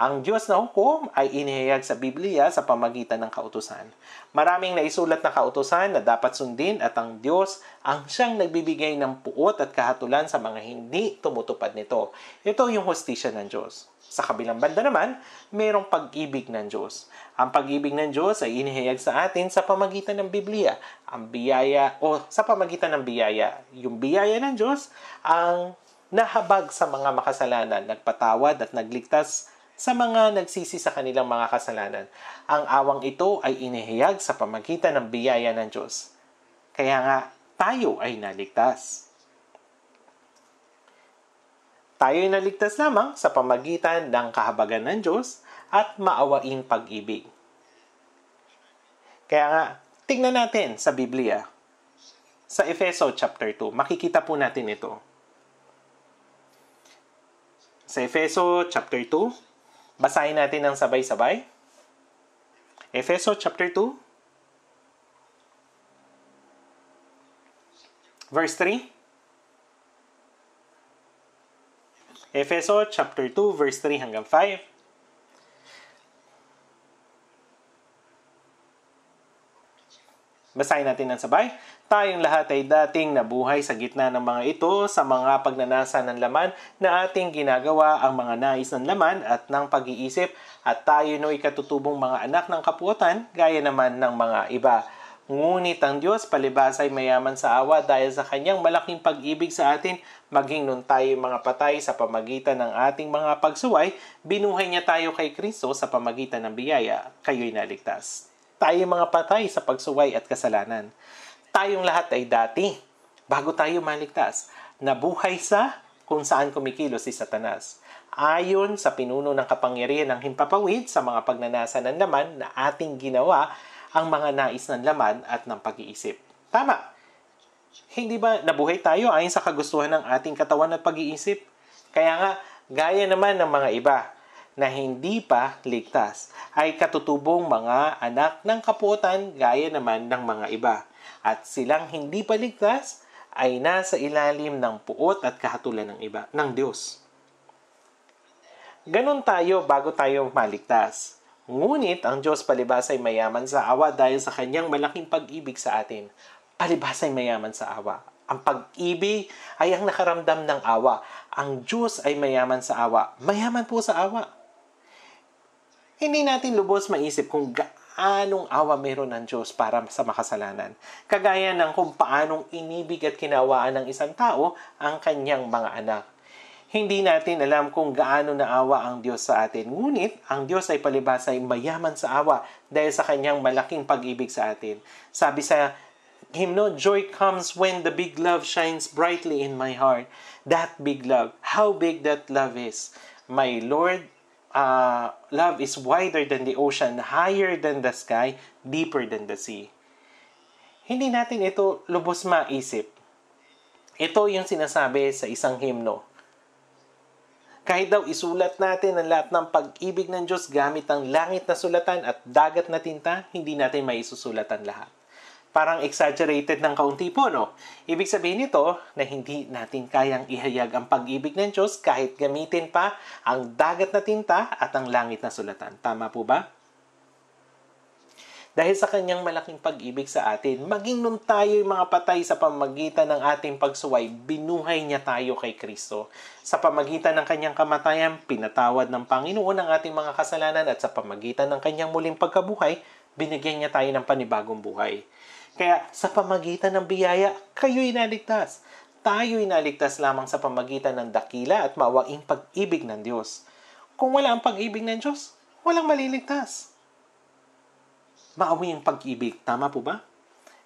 ang Diyos na hukom ay inihayag sa Biblia sa pamagitan ng kautusan. Maraming naisulat na kautusan na dapat sundin at ang Diyos ang siyang nagbibigay ng puot at kahatulan sa mga hindi tumutupad nito. Ito yung hostisya ng Diyos. Sa kabilang banda naman, mayroong pag-ibig ng Diyos. Ang pag-ibig ng Diyos ay inihayag sa atin sa pamagitan ng Biblia, ang biyaya o sa pamagitan ng biyaya. Yung biyaya ng Diyos ang nahabag sa mga makasalanan, nagpatawad at nagligtas sa mga nagsisi sa kanilang mga kasalanan. Ang awang ito ay inihiyag sa pamagitan ng biyaya ng Diyos. Kaya nga, tayo ay naligtas. Tayo ay naligtas lamang sa pamagitan ng kahabagan ng Diyos at maawaing pag-ibig. Kaya nga, tingnan natin sa Biblia. Sa Efeso chapter 2, makikita po natin ito. Sa Efeso chapter 2, Basahin natin ng sabay-sabay. Efeso chapter 2 verse 3 Efeso chapter 2 verse 3 hanggang 5 Basahin natin ng sabay. Tayong lahat ay dating nabuhay sa gitna ng mga ito sa mga pagnanasa ng laman na ating ginagawa ang mga nais ng laman at ng pag-iisip at tayo no'y katutubong mga anak ng kapuotan gaya naman ng mga iba. Ngunit ang Diyos palibas ay mayaman sa awa dahil sa kanyang malaking pag-ibig sa atin maging nun tayo mga patay sa pamagitan ng ating mga pagsuway, binuhay niya tayo kay Kristo sa pamagitan ng biyaya, kayo'y naligtas. Tayo mga patay sa pagsuway at kasalanan. Tayong lahat ay dati, bago tayo maligtas, nabuhay sa kung saan kumikilos si Satanas. Ayon sa pinuno ng kapangyarihan ng himpapawid sa mga pagnanasa ng laman na ating ginawa ang mga nais ng laman at ng pag-iisip. Tama, hindi ba nabuhay tayo ayon sa kagustuhan ng ating katawan at pag-iisip? Kaya nga, gaya naman ng mga iba na hindi pa ligtas, ay katutubong mga anak ng kapuotan gaya naman ng mga iba at silang hindi paligtas ay nasa ilalim ng puot at kahatulan ng iba ng Diyos. Ganon tayo bago tayo maligtas. Ngunit ang Diyos palibas ay mayaman sa awa dahil sa kanyang malaking pag-ibig sa atin. Palibas ay mayaman sa awa. Ang pag-ibig ay ang nakaramdam ng awa. Ang Diyos ay mayaman sa awa. Mayaman po sa awa. Hindi natin lubos maisip kung gaano anong awa meron ng Diyos para sa makasalanan. Kagaya ng kung paanong inibig at kinawaan ng isang tao ang kanyang mga anak. Hindi natin alam kung gaano naawa ang Diyos sa atin. Ngunit, ang Diyos ay palibasa ay mayaman sa awa dahil sa kanyang malaking pag-ibig sa atin. Sabi sa hymno, Joy comes when the big love shines brightly in my heart. That big love, how big that love is. My Lord uh, love is wider than the ocean, higher than the sky, deeper than the sea. Hindi natin ito lubos maisip. Ito yung sinasabi sa isang himno. Kahit daw isulat natin ang lahat ng pag-ibig ng Diyos gamit ang langit na sulatan at dagat na tinta, hindi natin maisusulatan lahat parang exaggerated ng kaunti po, no? Ibig sabihin nito na hindi natin kayang ihayag ang pag-ibig ng Diyos kahit gamitin pa ang dagat na tinta at ang langit na sulatan. Tama po ba? Dahil sa kanyang malaking pag-ibig sa atin, maging nung tayo'y mga patay sa pamagitan ng ating pagsuway, binuhay niya tayo kay Kristo. Sa pamagitan ng kanyang kamatayan, pinatawad ng Panginoon ang ating mga kasalanan at sa pamagitan ng kanyang muling pagkabuhay, binigyan niya tayo ng panibagong buhay. Kaya sa pamagitan ng biyaya, kayo'y naligtas. Tayo'y naligtas lamang sa pamagitan ng dakila at mawaing pag-ibig ng Diyos. Kung wala ang pag-ibig ng Diyos, walang maliligtas. Maawi ang pag-ibig, tama po ba?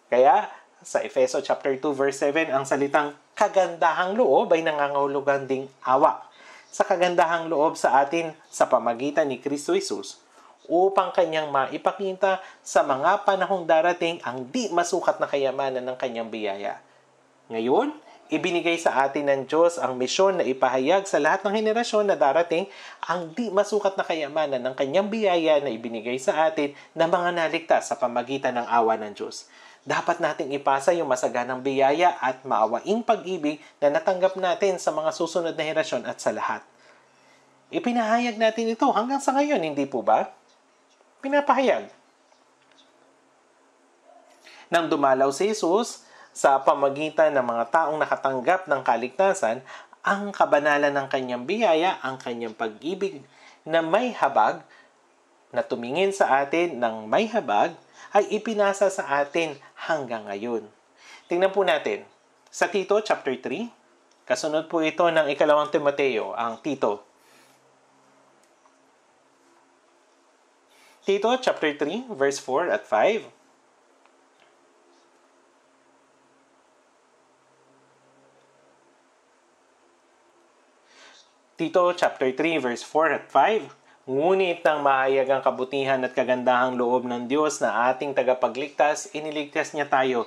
Kaya sa Efeso chapter 2 verse 7, ang salitang kagandahang loob ay nangangahulugan ding awa. Sa kagandahang loob sa atin sa pamagitan ni Kristo Jesus, upang kanyang maipakita sa mga panahong darating ang di masukat na kayamanan ng kanyang biyaya. Ngayon, ibinigay sa atin ng Diyos ang misyon na ipahayag sa lahat ng henerasyon na darating ang di masukat na kayamanan ng kanyang biyaya na ibinigay sa atin na mga naligtas sa pamagitan ng awa ng Diyos. Dapat nating ipasa yung masaganang biyaya at maawaing pag-ibig na natanggap natin sa mga susunod na henerasyon at sa lahat. Ipinahayag natin ito hanggang sa ngayon, hindi po ba? pinapahayag. Nang dumalaw si Jesus sa pamagitan ng mga taong nakatanggap ng kaligtasan, ang kabanalan ng kanyang biyaya, ang kanyang pag-ibig na may habag, na tumingin sa atin ng may habag, ay ipinasa sa atin hanggang ngayon. Tingnan po natin, sa Tito chapter 3, kasunod po ito ng ikalawang Timoteo, ang Tito Tito chapter 3 verse 4 at 5. Tito chapter 3 verse 4 at 5. Ngunit nang mahayag ang kabutihan at kagandahang loob ng Diyos na ating tagapagligtas, iniligtas niya tayo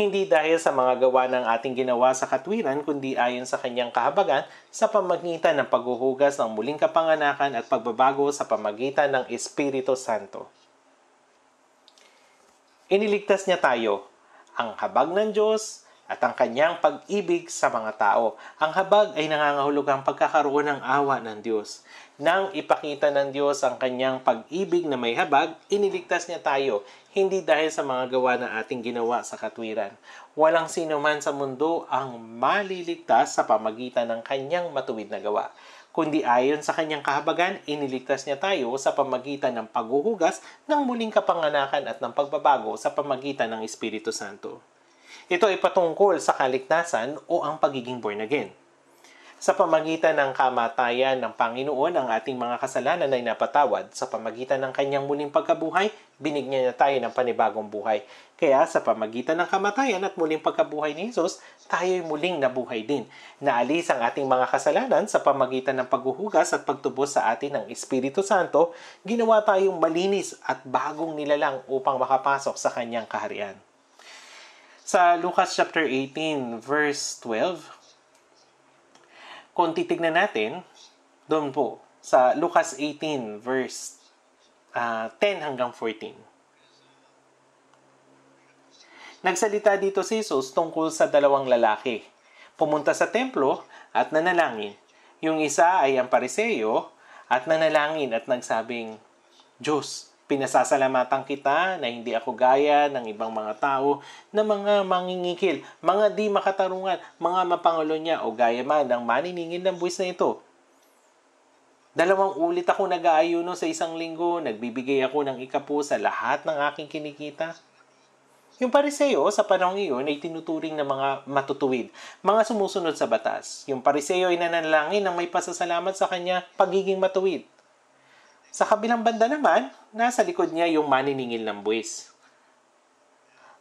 hindi dahil sa mga gawa ng ating ginawa sa katwiran kundi ayon sa kanyang kahabagan sa pamagitan ng paghuhugas ng muling kapanganakan at pagbabago sa pamagitan ng Espiritu Santo. Iniligtas niya tayo, ang habag ng Diyos at ang kanyang pag-ibig sa mga tao. Ang habag ay nangangahulugang pagkakaroon ng awa ng Diyos. Nang ipakita ng Diyos ang kanyang pag-ibig na may habag, iniligtas niya tayo, hindi dahil sa mga gawa na ating ginawa sa katwiran. Walang sino man sa mundo ang maliligtas sa pamagitan ng kanyang matuwid na gawa. Kundi ayon sa kanyang kahabagan, iniligtas niya tayo sa pamagitan ng paghuhugas ng muling kapanganakan at ng pagbabago sa pamagitan ng Espiritu Santo. Ito ay patungkol sa kaligtasan o ang pagiging born again. Sa pamagitan ng kamatayan ng Panginoon, ang ating mga kasalanan ay napatawad. Sa pamagitan ng kanyang muling pagkabuhay, binigyan niya tayo ng panibagong buhay. Kaya sa pamagitan ng kamatayan at muling pagkabuhay ni Jesus, tayo ay muling nabuhay din. Naalis ang ating mga kasalanan sa pamagitan ng paghuhugas at pagtubos sa atin ng Espiritu Santo, ginawa tayong malinis at bagong nilalang upang makapasok sa kanyang kaharian. Sa Lucas chapter 18 verse 12, kung titignan natin, doon po, sa Lucas 18 verse uh, ah, 10 hanggang 14. Nagsalita dito si Jesus tungkol sa dalawang lalaki. Pumunta sa templo at nanalangin. Yung isa ay ang pariseyo at nanalangin at nagsabing, Diyos, Pinasasalamatan kita na hindi ako gaya ng ibang mga tao na mga mangingikil, mga di makatarungan, mga mapangulo niya o gaya man ng maniningil ng buwis na ito. Dalawang ulit ako nag-aayuno sa isang linggo, nagbibigay ako ng ikapo sa lahat ng aking kinikita. Yung pariseo sa panahong iyon ay tinuturing ng mga matutuwid, mga sumusunod sa batas. Yung pariseo ay nananalangin ng may pasasalamat sa kanya pagiging matuwid. Sa kabilang banda naman, nasa likod niya yung maniningil ng buwis.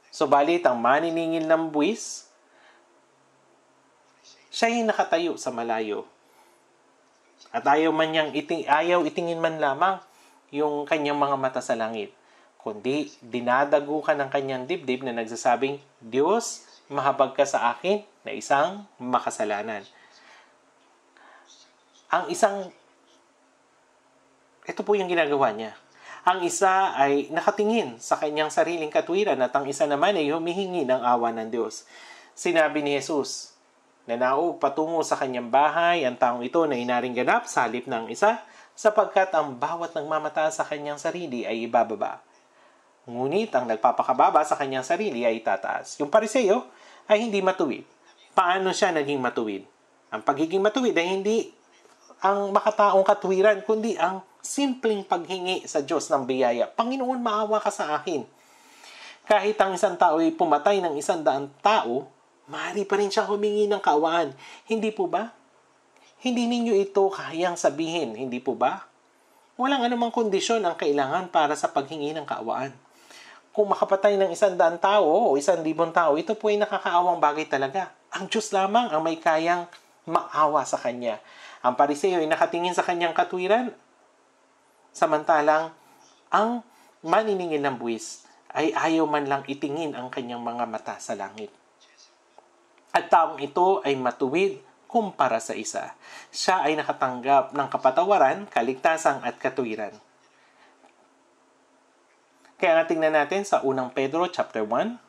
Subalit ang maniningil ng buwis, siya yung nakatayo sa malayo. At ayaw, man niyang iting, ayaw itingin man lamang yung kanyang mga mata sa langit, kundi dinadagukan ng kanyang dibdib na nagsasabing, Diyos, mahabag ka sa akin na isang makasalanan. Ang isang ito po yung ginagawa niya. Ang isa ay nakatingin sa kanyang sariling katwiran at ang isa naman ay humihingi ng awa ng Diyos. Sinabi ni Jesus, Nanaog patungo sa kanyang bahay ang taong ito na inaring ganap sa halip ng isa sapagkat ang bawat nagmamata sa kanyang sarili ay ibababa. Ngunit ang nagpapakababa sa kanyang sarili ay itataas. Yung pariseyo ay hindi matuwid. Paano siya naging matuwid? Ang pagiging matuwid ay hindi ang makataong katwiran, kundi ang simpleng paghingi sa Diyos ng biyaya. Panginoon, maawa ka sa akin. Kahit ang isang tao ay pumatay ng isang daang tao, maaari pa rin siyang humingi ng kaawaan. Hindi po ba? Hindi ninyo ito kayang sabihin, hindi po ba? Walang anumang kondisyon ang kailangan para sa paghingi ng kaawaan. Kung makapatay ng isang daang tao o isang libon tao, ito po ay nakakaawang bagay talaga. Ang Diyos lamang ang may kayang maawa sa Kanya. Ang pariseo ay nakatingin sa kanyang katwiran. Samantalang, ang maniningil ng buwis ay ayaw man lang itingin ang kanyang mga mata sa langit. At taong ito ay matuwid kumpara sa isa. Siya ay nakatanggap ng kapatawaran, kaligtasan at katuwiran. Kaya nga tingnan natin sa unang Pedro chapter 1,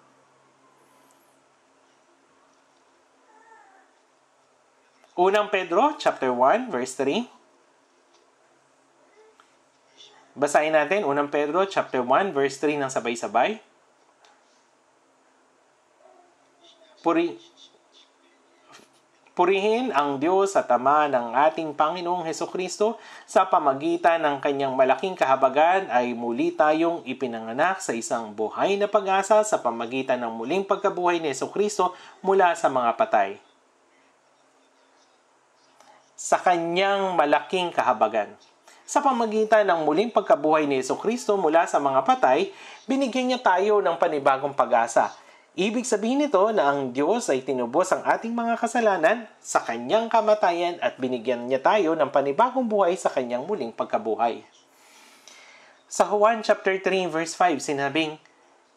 Unang Pedro chapter 1 verse 3. Basahin natin Unang Pedro chapter 1 verse 3 ng sabay-sabay. Puri Purihin ang Diyos at Ama ng ating Panginoong Heso Kristo sa pamagitan ng kanyang malaking kahabagan ay muli tayong ipinanganak sa isang buhay na pag-asa sa pamagitan ng muling pagkabuhay ni Heso Kristo mula sa mga patay sa kanyang malaking kahabagan. Sa pamagitan ng muling pagkabuhay ni Yeso Kristo mula sa mga patay, binigyan niya tayo ng panibagong pag-asa. Ibig sabihin nito na ang Diyos ay tinubos ang ating mga kasalanan sa kanyang kamatayan at binigyan niya tayo ng panibagong buhay sa kanyang muling pagkabuhay. Sa Juan chapter 3 verse 5 sinabing,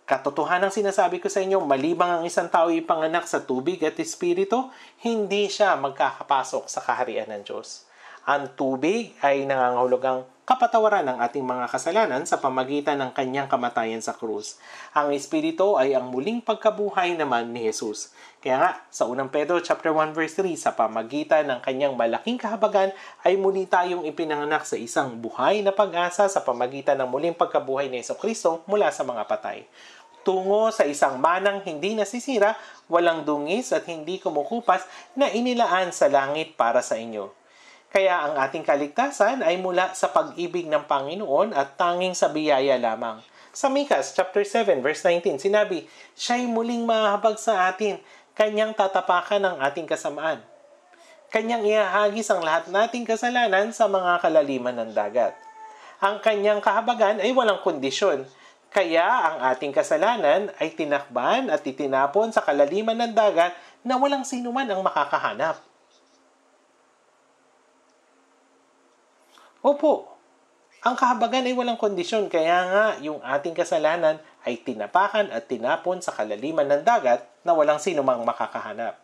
Katotohanan sinasabi ko sa inyo, malibang ang isang tao ipanganak sa tubig at espiritu, hindi siya magkakapasok sa kaharian ng Diyos. Ang tubig ay nangangahulugang kapatawaran ng ating mga kasalanan sa pamagitan ng kanyang kamatayan sa krus. Ang Espiritu ay ang muling pagkabuhay naman ni Jesus. Kaya nga, sa unang Pedro chapter 1 verse 3, sa pamagitan ng kanyang malaking kahabagan ay muli tayong ipinanganak sa isang buhay na pag-asa sa pamagitan ng muling pagkabuhay ni Yeso Kristo mula sa mga patay tungo sa isang manang hindi nasisira, walang dungis at hindi kumukupas na inilaan sa langit para sa inyo. Kaya ang ating kaligtasan ay mula sa pag-ibig ng Panginoon at tanging sa biyaya lamang. Sa Mikas chapter 7 verse 19 sinabi, Siya'y muling mahahabag sa atin, kanyang tatapakan ang ating kasamaan. Kanyang ihahagis ang lahat nating kasalanan sa mga kalaliman ng dagat. Ang kanyang kahabagan ay walang kondisyon, kaya ang ating kasalanan ay tinakban at itinapon sa kalaliman ng dagat na walang sinuman ang makakahanap. Opo, ang kahabagan ay walang kondisyon kaya nga yung ating kasalanan ay tinapakan at tinapon sa kalaliman ng dagat na walang sinumang makakahanap.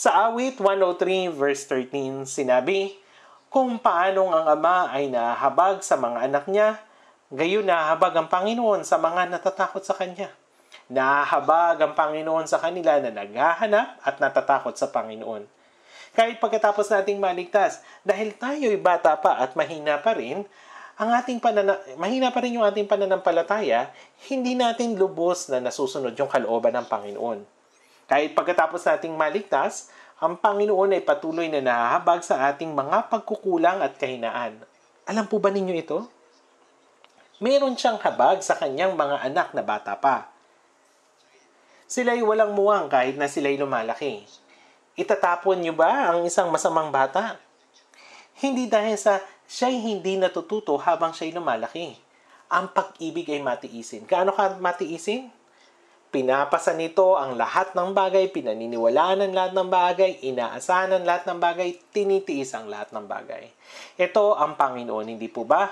Sa awit 103 verse 13 sinabi, Kung paanong ang ama ay nahabag sa mga anak niya, gayon nahabag ang Panginoon sa mga natatakot sa kanya. Nahabag ang Panginoon sa kanila na naghahanap at natatakot sa Panginoon kahit pagkatapos nating maligtas. Dahil tayo'y bata pa at mahina pa rin, ang ating panana- mahina pa rin yung ating pananampalataya, hindi natin lubos na nasusunod yung kalooban ng Panginoon. Kahit pagkatapos nating maligtas, ang Panginoon ay patuloy na nahahabag sa ating mga pagkukulang at kahinaan. Alam po ba ninyo ito? Meron siyang habag sa kanyang mga anak na bata pa. Sila'y walang muwang kahit na sila'y lumalaki. Itatapon niyo ba ang isang masamang bata? Hindi dahil sa siya'y hindi natututo habang siya'y lumalaki. Ang pag-ibig ay matiisin. Kaano ka matiisin? Pinapasa nito ang lahat ng bagay, pinaniniwalaan ang lahat ng bagay, inaasahan ang lahat ng bagay, tinitiis ang lahat ng bagay. Ito ang Panginoon, hindi po ba?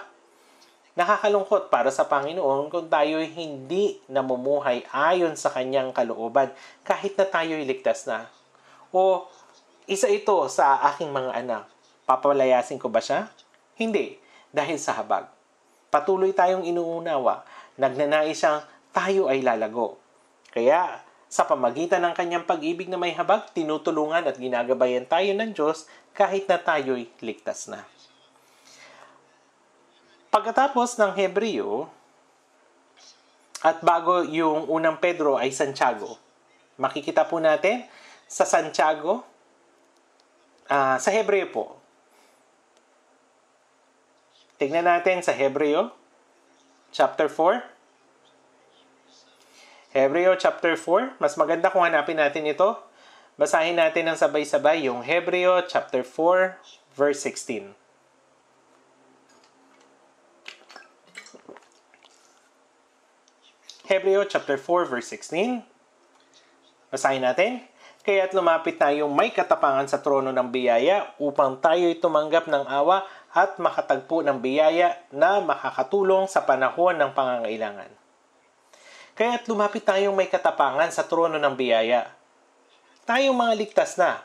Nakakalungkot para sa Panginoon kung tayo hindi namumuhay ayon sa kanyang kalooban kahit na tayo'y iligtas na ako, isa ito sa aking mga anak. Papalayasin ko ba siya? Hindi, dahil sa habag. Patuloy tayong inuunawa. Nagnanais siyang tayo ay lalago. Kaya, sa pamagitan ng kanyang pag-ibig na may habag, tinutulungan at ginagabayan tayo ng Diyos kahit na tayo'y ligtas na. Pagkatapos ng Hebreo, at bago yung unang Pedro ay Santiago, makikita po natin sa Santiago, uh, sa Hebreo po. Tingnan natin sa Hebreo, chapter 4. Hebreo chapter 4. Mas maganda kung hanapin natin ito. Basahin natin ng sabay-sabay yung Hebreo chapter 4, verse 16. Hebreo chapter 4 verse 16. Basahin natin kaya't lumapit tayong may katapangan sa trono ng biyaya upang tayo'y tumanggap ng awa at makatagpo ng biyaya na makakatulong sa panahon ng pangangailangan. Kaya't lumapit tayong may katapangan sa trono ng biyaya. Tayong mga ligtas na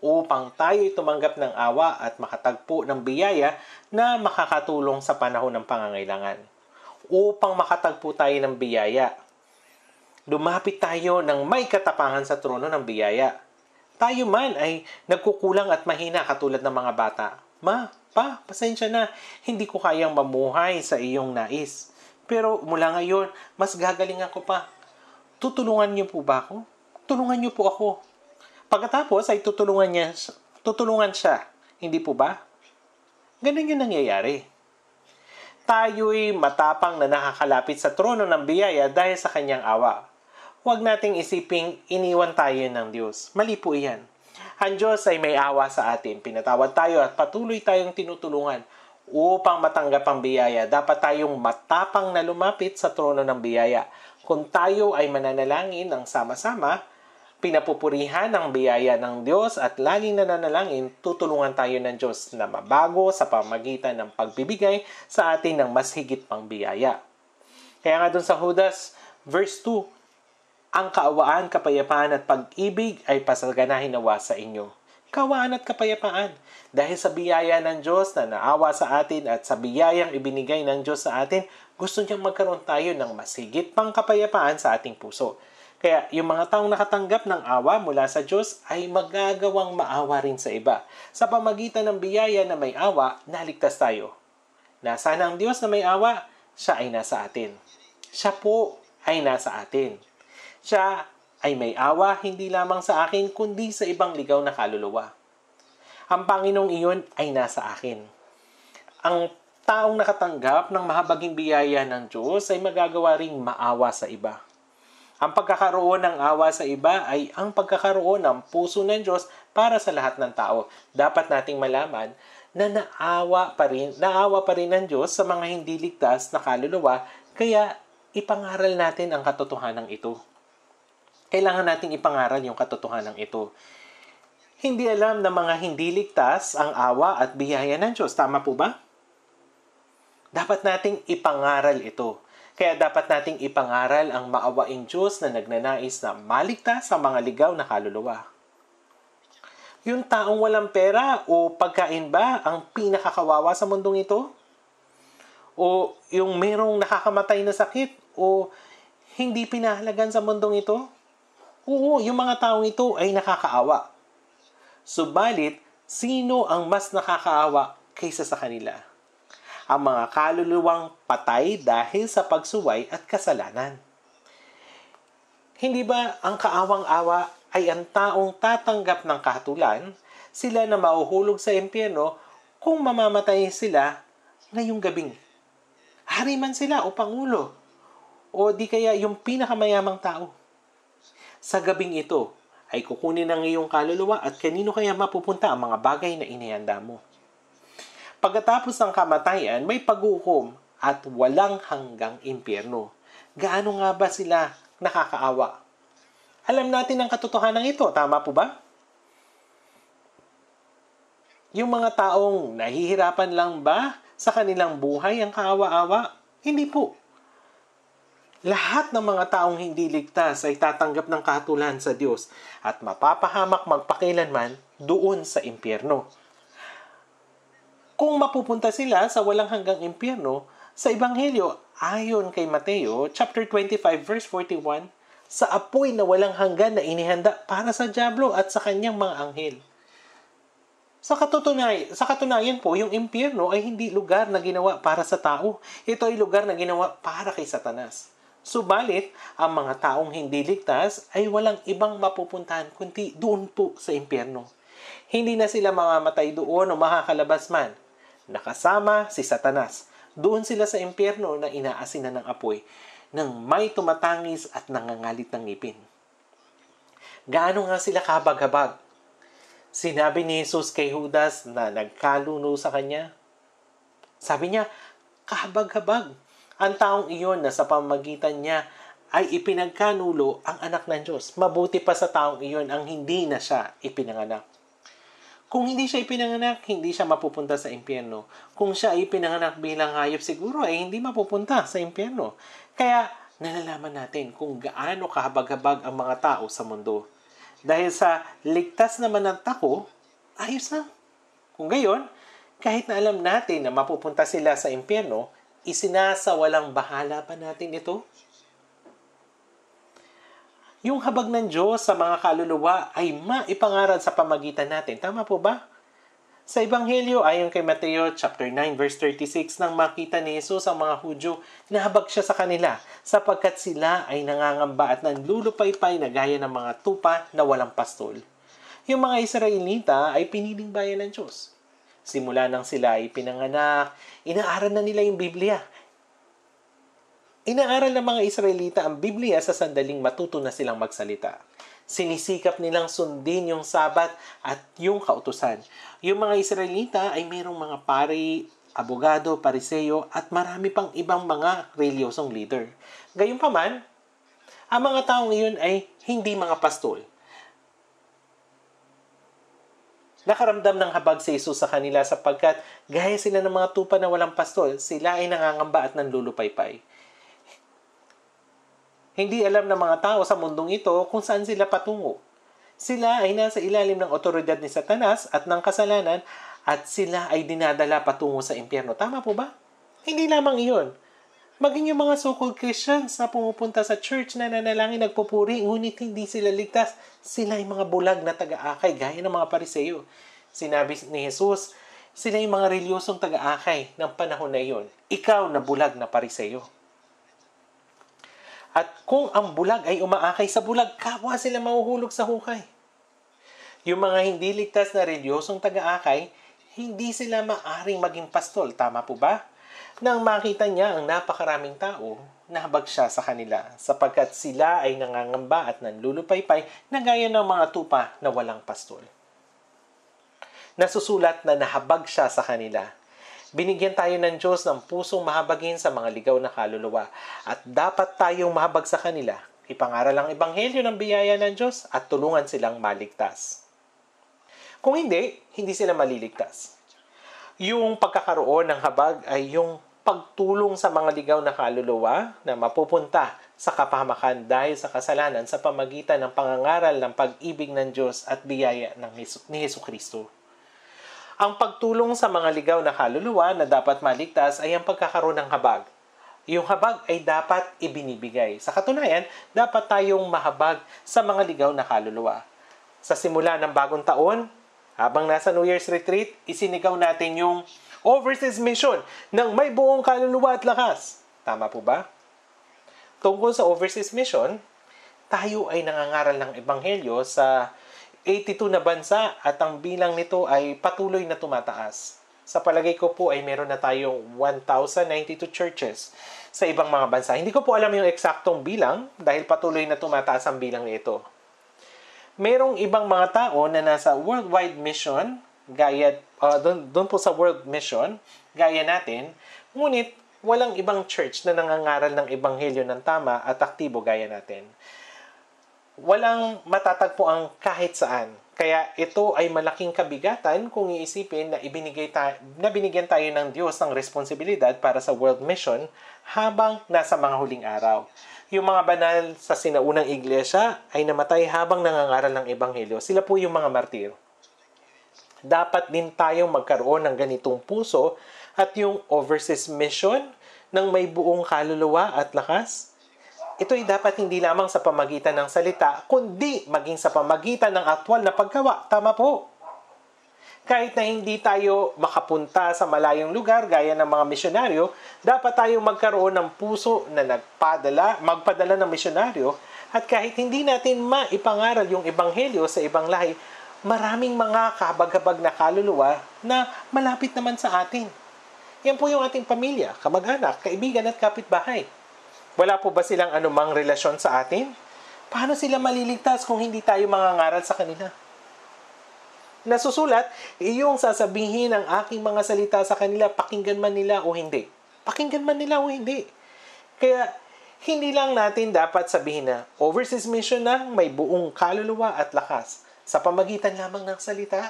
upang tayo'y tumanggap ng awa at makatagpo ng biyaya na makakatulong sa panahon ng pangangailangan. Upang makatagpo tayo ng biyaya lumapit tayo ng may katapangan sa trono ng biyaya. Tayo man ay nagkukulang at mahina katulad ng mga bata. Ma, pa, pasensya na, hindi ko kayang mamuhay sa iyong nais. Pero mula ngayon, mas gagaling ako pa. Tutulungan niyo po ba ako? Tulungan niyo po ako. Pagkatapos ay tutulungan niya, tutulungan siya. Hindi po ba? Ganun yung nangyayari tayo'y matapang na nakakalapit sa trono ng biyaya dahil sa kanyang awa huwag nating isiping iniwan tayo ng Diyos. Mali po iyan. Ang Diyos ay may awa sa atin. Pinatawad tayo at patuloy tayong tinutulungan upang matanggap ang biyaya. Dapat tayong matapang na lumapit sa trono ng biyaya. Kung tayo ay mananalangin ng sama-sama, pinapupurihan ang biyaya ng Diyos at laging nananalangin, tutulungan tayo ng Diyos na mabago sa pamagitan ng pagbibigay sa atin ng mas higit pang biyaya. Kaya nga dun sa Judas, verse 2, ang kaawaan, kapayapaan at pag-ibig ay pasaganahin nawa sa inyo. Kawaan at kapayapaan. Dahil sa biyaya ng Diyos na naawa sa atin at sa biyayang ibinigay ng Diyos sa atin, gusto niyang magkaroon tayo ng masigit pang kapayapaan sa ating puso. Kaya yung mga taong nakatanggap ng awa mula sa Diyos ay magagawang maawa rin sa iba. Sa pamagitan ng biyaya na may awa, naligtas tayo. Nasa ang Diyos na may awa? Siya ay nasa atin. Siya po ay nasa atin. Siya ay may awa hindi lamang sa akin kundi sa ibang ligaw na kaluluwa. Ang Panginoong iyon ay nasa akin. Ang taong nakatanggap ng mahabaging biyaya ng Diyos ay magagawa ring maawa sa iba. Ang pagkakaroon ng awa sa iba ay ang pagkakaroon ng puso ng Diyos para sa lahat ng tao. Dapat nating malaman na naawa pa rin, naawa pa rin ng Diyos sa mga hindi ligtas na kaluluwa, kaya ipangaral natin ang katotohanan ito. Kailangan nating ipangaral yung katotohanan ito. Hindi alam ng mga hindi ligtas ang awa at biyaya ng Diyos. Tama po ba? Dapat nating ipangaral ito. Kaya dapat nating ipangaral ang maawaing Diyos na nagnanais na maligtas sa mga ligaw na kaluluwa. Yung taong walang pera o pagkain ba ang pinakakawawa sa mundong ito? O yung merong nakakamatay na sakit o hindi pinahalagan sa mundong ito? Oo, yung mga taong ito ay nakakaawa. Subalit, sino ang mas nakakaawa kaysa sa kanila? Ang mga kaluluwang patay dahil sa pagsuway at kasalanan. Hindi ba ang kaawang-awa ay ang taong tatanggap ng kahatulan, sila na mauhulog sa impyerno kung mamamatay sila ngayong gabing? Hari man sila o pangulo, o di kaya yung pinakamayamang tao sa gabing ito, ay kukunin ang iyong kaluluwa at kanino kaya mapupunta ang mga bagay na inihanda mo. Pagkatapos ng kamatayan, may paghukom at walang hanggang impyerno. Gaano nga ba sila nakakaawa? Alam natin ang katotohanan ito, tama po ba? Yung mga taong nahihirapan lang ba sa kanilang buhay ang kaawa-awa? Hindi po. Lahat ng mga taong hindi ligtas ay tatanggap ng katulahan sa Diyos at mapapahamak magpakilanman doon sa impyerno. Kung mapupunta sila sa walang hanggang impyerno, sa Ebanghelyo, ayon kay Mateo, chapter 25, verse 41, sa apoy na walang hanggan na inihanda para sa Diablo at sa kanyang mga anghel. Sa, katutunay, sa katunayan po, yung impyerno ay hindi lugar na ginawa para sa tao. Ito ay lugar na ginawa para kay Satanas. Subalit, ang mga taong hindi ligtas ay walang ibang mapupuntahan kundi doon po sa impyerno. Hindi na sila mamamatay doon o makakalabas man. Nakasama si Satanas. Doon sila sa impyerno na inaasinan ng apoy, ng may tumatangis at nangangalit ng ngipin. Gaano nga sila kabagabag? Sinabi ni Jesus kay Judas na nagkaluno sa kanya. Sabi niya, kahabag-habag ang taong iyon na sa pamagitan niya ay ipinagkanulo ang anak ng Diyos. Mabuti pa sa taong iyon ang hindi na siya ipinanganak. Kung hindi siya ipinanganak, hindi siya mapupunta sa impyerno. Kung siya ay ipinanganak bilang hayop, siguro ay eh, hindi mapupunta sa impyerno. Kaya nalalaman natin kung gaano kahabag-habag ang mga tao sa mundo. Dahil sa ligtas naman ng tako, ayos na. Kung gayon, kahit na alam natin na mapupunta sila sa impyerno, isinasawalang bahala pa natin ito? Yung habag ng Diyos sa mga kaluluwa ay maipangaral sa pamagitan natin. Tama po ba? Sa Ebanghelyo, ayon kay Mateo chapter 9 verse 36, nang makita ni Jesus ang mga Hudyo, nahabag siya sa kanila sapagkat sila ay nangangamba at nanlulupaypay na gaya ng mga tupa na walang pastol. Yung mga Israelita ay piniling bayan ng Diyos. Simula nang sila ay pinanganak, inaaral na nila yung Biblia. Inaaral ng mga Israelita ang Biblia sa sandaling matuto na silang magsalita. Sinisikap nilang sundin yung Sabat at yung kautusan. Yung mga Israelita ay mayroong mga pari, abogado, pariseyo at marami pang ibang mga reliyosong leader. Gayunpaman, ang mga taong iyon ay hindi mga pastol, nakaramdam ng habag si Jesus sa kanila sapagkat gaya sila ng mga tupa na walang pastol, sila ay nangangamba at nanlulupaypay. Hindi alam ng mga tao sa mundong ito kung saan sila patungo. Sila ay nasa ilalim ng otoridad ni Satanas at ng kasalanan at sila ay dinadala patungo sa impyerno. Tama po ba? Hindi lamang iyon Maging yung mga so-called Christians na pumupunta sa church na nanalangin, nagpupuri, ngunit hindi sila ligtas, sila yung mga bulag na taga-akay, gaya ng mga pariseyo. Sinabi ni Jesus, sila yung mga reliyosong taga-akay ng panahon na iyon. Ikaw na bulag na pariseyo. At kung ang bulag ay umaakay sa bulag, kapwa sila mahuhulog sa hukay. Yung mga hindi ligtas na reliyosong taga-akay, hindi sila maaring maging pastol. Tama po ba? nang makita niya ang napakaraming tao, nahabag siya sa kanila sapagkat sila ay nangangamba at nanlulupaypay na gaya ng mga tupa na walang pastol. Nasusulat na nahabag siya sa kanila. Binigyan tayo ng Diyos ng pusong mahabagin sa mga ligaw na kaluluwa at dapat tayong mahabag sa kanila. Ipangaral ang ebanghelyo ng biyaya ng Diyos at tulungan silang maligtas. Kung hindi, hindi sila maliligtas. Yung pagkakaroon ng habag ay yung pagtulong sa mga ligaw na kaluluwa na mapupunta sa kapahamakan dahil sa kasalanan sa pamagitan ng pangangaral ng pag-ibig ng Diyos at biyaya ng Heso, ni Heso Kristo. Ang pagtulong sa mga ligaw na kaluluwa na dapat maligtas ay ang pagkakaroon ng habag. Yung habag ay dapat ibinibigay. Sa katunayan, dapat tayong mahabag sa mga ligaw na kaluluwa. Sa simula ng bagong taon, habang nasa New Year's retreat, isinigaw natin yung overseas mission ng may buong kaluluwa at lakas. Tama po ba? Tungkol sa overseas mission, tayo ay nangangaral ng ebanghelyo sa 82 na bansa at ang bilang nito ay patuloy na tumataas. Sa palagay ko po ay meron na tayong 1,092 churches sa ibang mga bansa. Hindi ko po alam yung eksaktong bilang dahil patuloy na tumataas ang bilang nito. Merong ibang mga tao na nasa worldwide mission gaya uh, ah, doon, doon po sa World Mission, gaya natin, ngunit walang ibang church na nangangaral ng ebanghelyo ng tama at aktibo gaya natin. Walang matatagpo ang kahit saan. Kaya ito ay malaking kabigatan kung iisipin na, ibinigay ta- na binigyan tayo ng Diyos ng responsibilidad para sa world mission habang nasa mga huling araw. Yung mga banal sa sinaunang iglesia ay namatay habang nangangaral ng ebanghelyo. Sila po yung mga martir dapat din tayong magkaroon ng ganitong puso at yung overseas mission ng may buong kaluluwa at lakas? Ito ay dapat hindi lamang sa pamagitan ng salita, kundi maging sa pamagitan ng aktwal na paggawa. Tama po. Kahit na hindi tayo makapunta sa malayong lugar gaya ng mga misyonaryo, dapat tayong magkaroon ng puso na nagpadala, magpadala ng misyonaryo at kahit hindi natin maipangaral yung ebanghelyo sa ibang lahi, maraming mga kabagabag na kaluluwa na malapit naman sa atin. Yan po yung ating pamilya, kamag-anak, kaibigan at kapitbahay. Wala po ba silang anumang relasyon sa atin? Paano sila maliligtas kung hindi tayo mangangaral sa kanila? Nasusulat, iyong sasabihin ang aking mga salita sa kanila, pakinggan man nila o hindi. Pakinggan man nila o hindi. Kaya hindi lang natin dapat sabihin na overseas mission na may buong kaluluwa at lakas sa pamagitan lamang ng salita,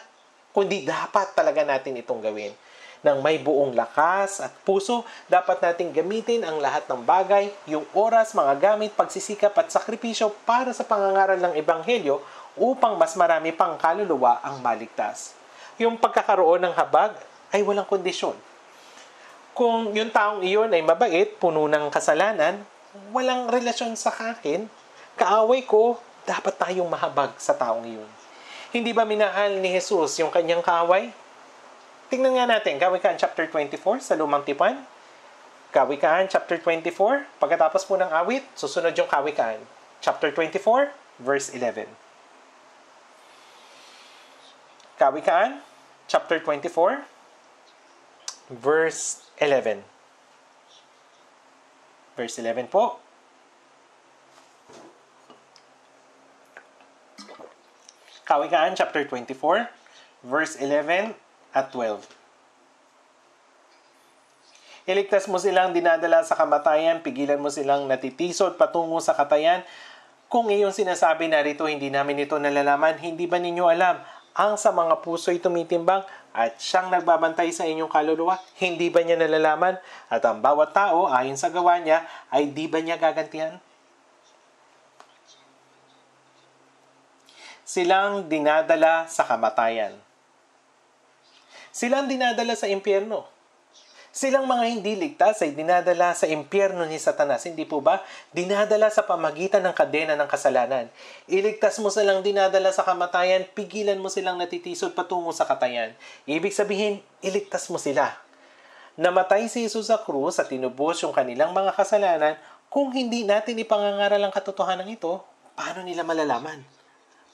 kundi dapat talaga natin itong gawin. Nang may buong lakas at puso, dapat nating gamitin ang lahat ng bagay, yung oras, mga gamit, pagsisikap at sakripisyo para sa pangangaral ng Ebanghelyo upang mas marami pang kaluluwa ang maligtas. Yung pagkakaroon ng habag ay walang kondisyon. Kung yung taong iyon ay mabait, puno ng kasalanan, walang relasyon sa akin, kaaway ko, dapat tayong mahabag sa taong iyon. Hindi ba minahal ni Jesus yung kanyang kaaway? Tingnan nga natin, Kawikaan chapter 24 sa Lumang Tipan. Kawikaan chapter 24, pagkatapos po ng awit, susunod yung Kawikaan. Chapter 24, verse 11. Kawikaan chapter 24, verse 11. Verse 11 po, Kawikaan chapter 24, verse 11 at 12. Iligtas mo silang dinadala sa kamatayan, pigilan mo silang natitisod patungo sa katayan. Kung iyon sinasabi narito, hindi namin ito nalalaman, hindi ba ninyo alam? Ang sa mga puso'y tumitimbang at siyang nagbabantay sa inyong kaluluwa, hindi ba niya nalalaman? At ang bawat tao, ayon sa gawa niya, ay di ba niya gagantihan? silang dinadala sa kamatayan. Silang dinadala sa impyerno. Silang mga hindi ligtas ay dinadala sa impyerno ni Satanas, hindi po ba? Dinadala sa pamagitan ng kadena ng kasalanan. Iligtas mo silang dinadala sa kamatayan, pigilan mo silang natitisod patungo sa katayan. Ibig sabihin, iligtas mo sila. Namatay si Jesus sa krus at tinubos yung kanilang mga kasalanan, kung hindi natin ipangangaral ang katotohanan ito, paano nila malalaman?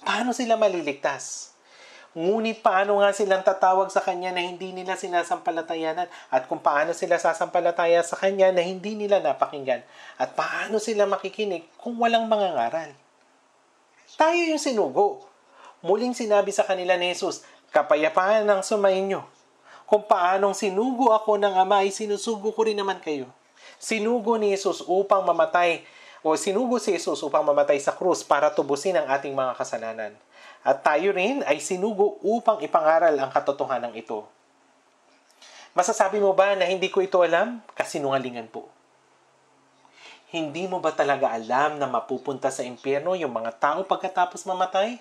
paano sila maliligtas? Ngunit paano nga silang tatawag sa Kanya na hindi nila sinasampalatayanan? At kung paano sila sasampalataya sa Kanya na hindi nila napakinggan? At paano sila makikinig kung walang mangangaral? Tayo yung sinugo. Muling sinabi sa kanila ni Jesus, kapayapaan ang sumainyo. Kung paanong sinugo ako ng Ama ay sinusugo ko rin naman kayo. Sinugo ni Jesus upang mamatay o sinugo si Jesus upang mamatay sa krus para tubusin ang ating mga kasalanan. At tayo rin ay sinugo upang ipangaral ang katotohanan ito. Masasabi mo ba na hindi ko ito alam? Kasinungalingan po. Hindi mo ba talaga alam na mapupunta sa impyerno yung mga tao pagkatapos mamatay?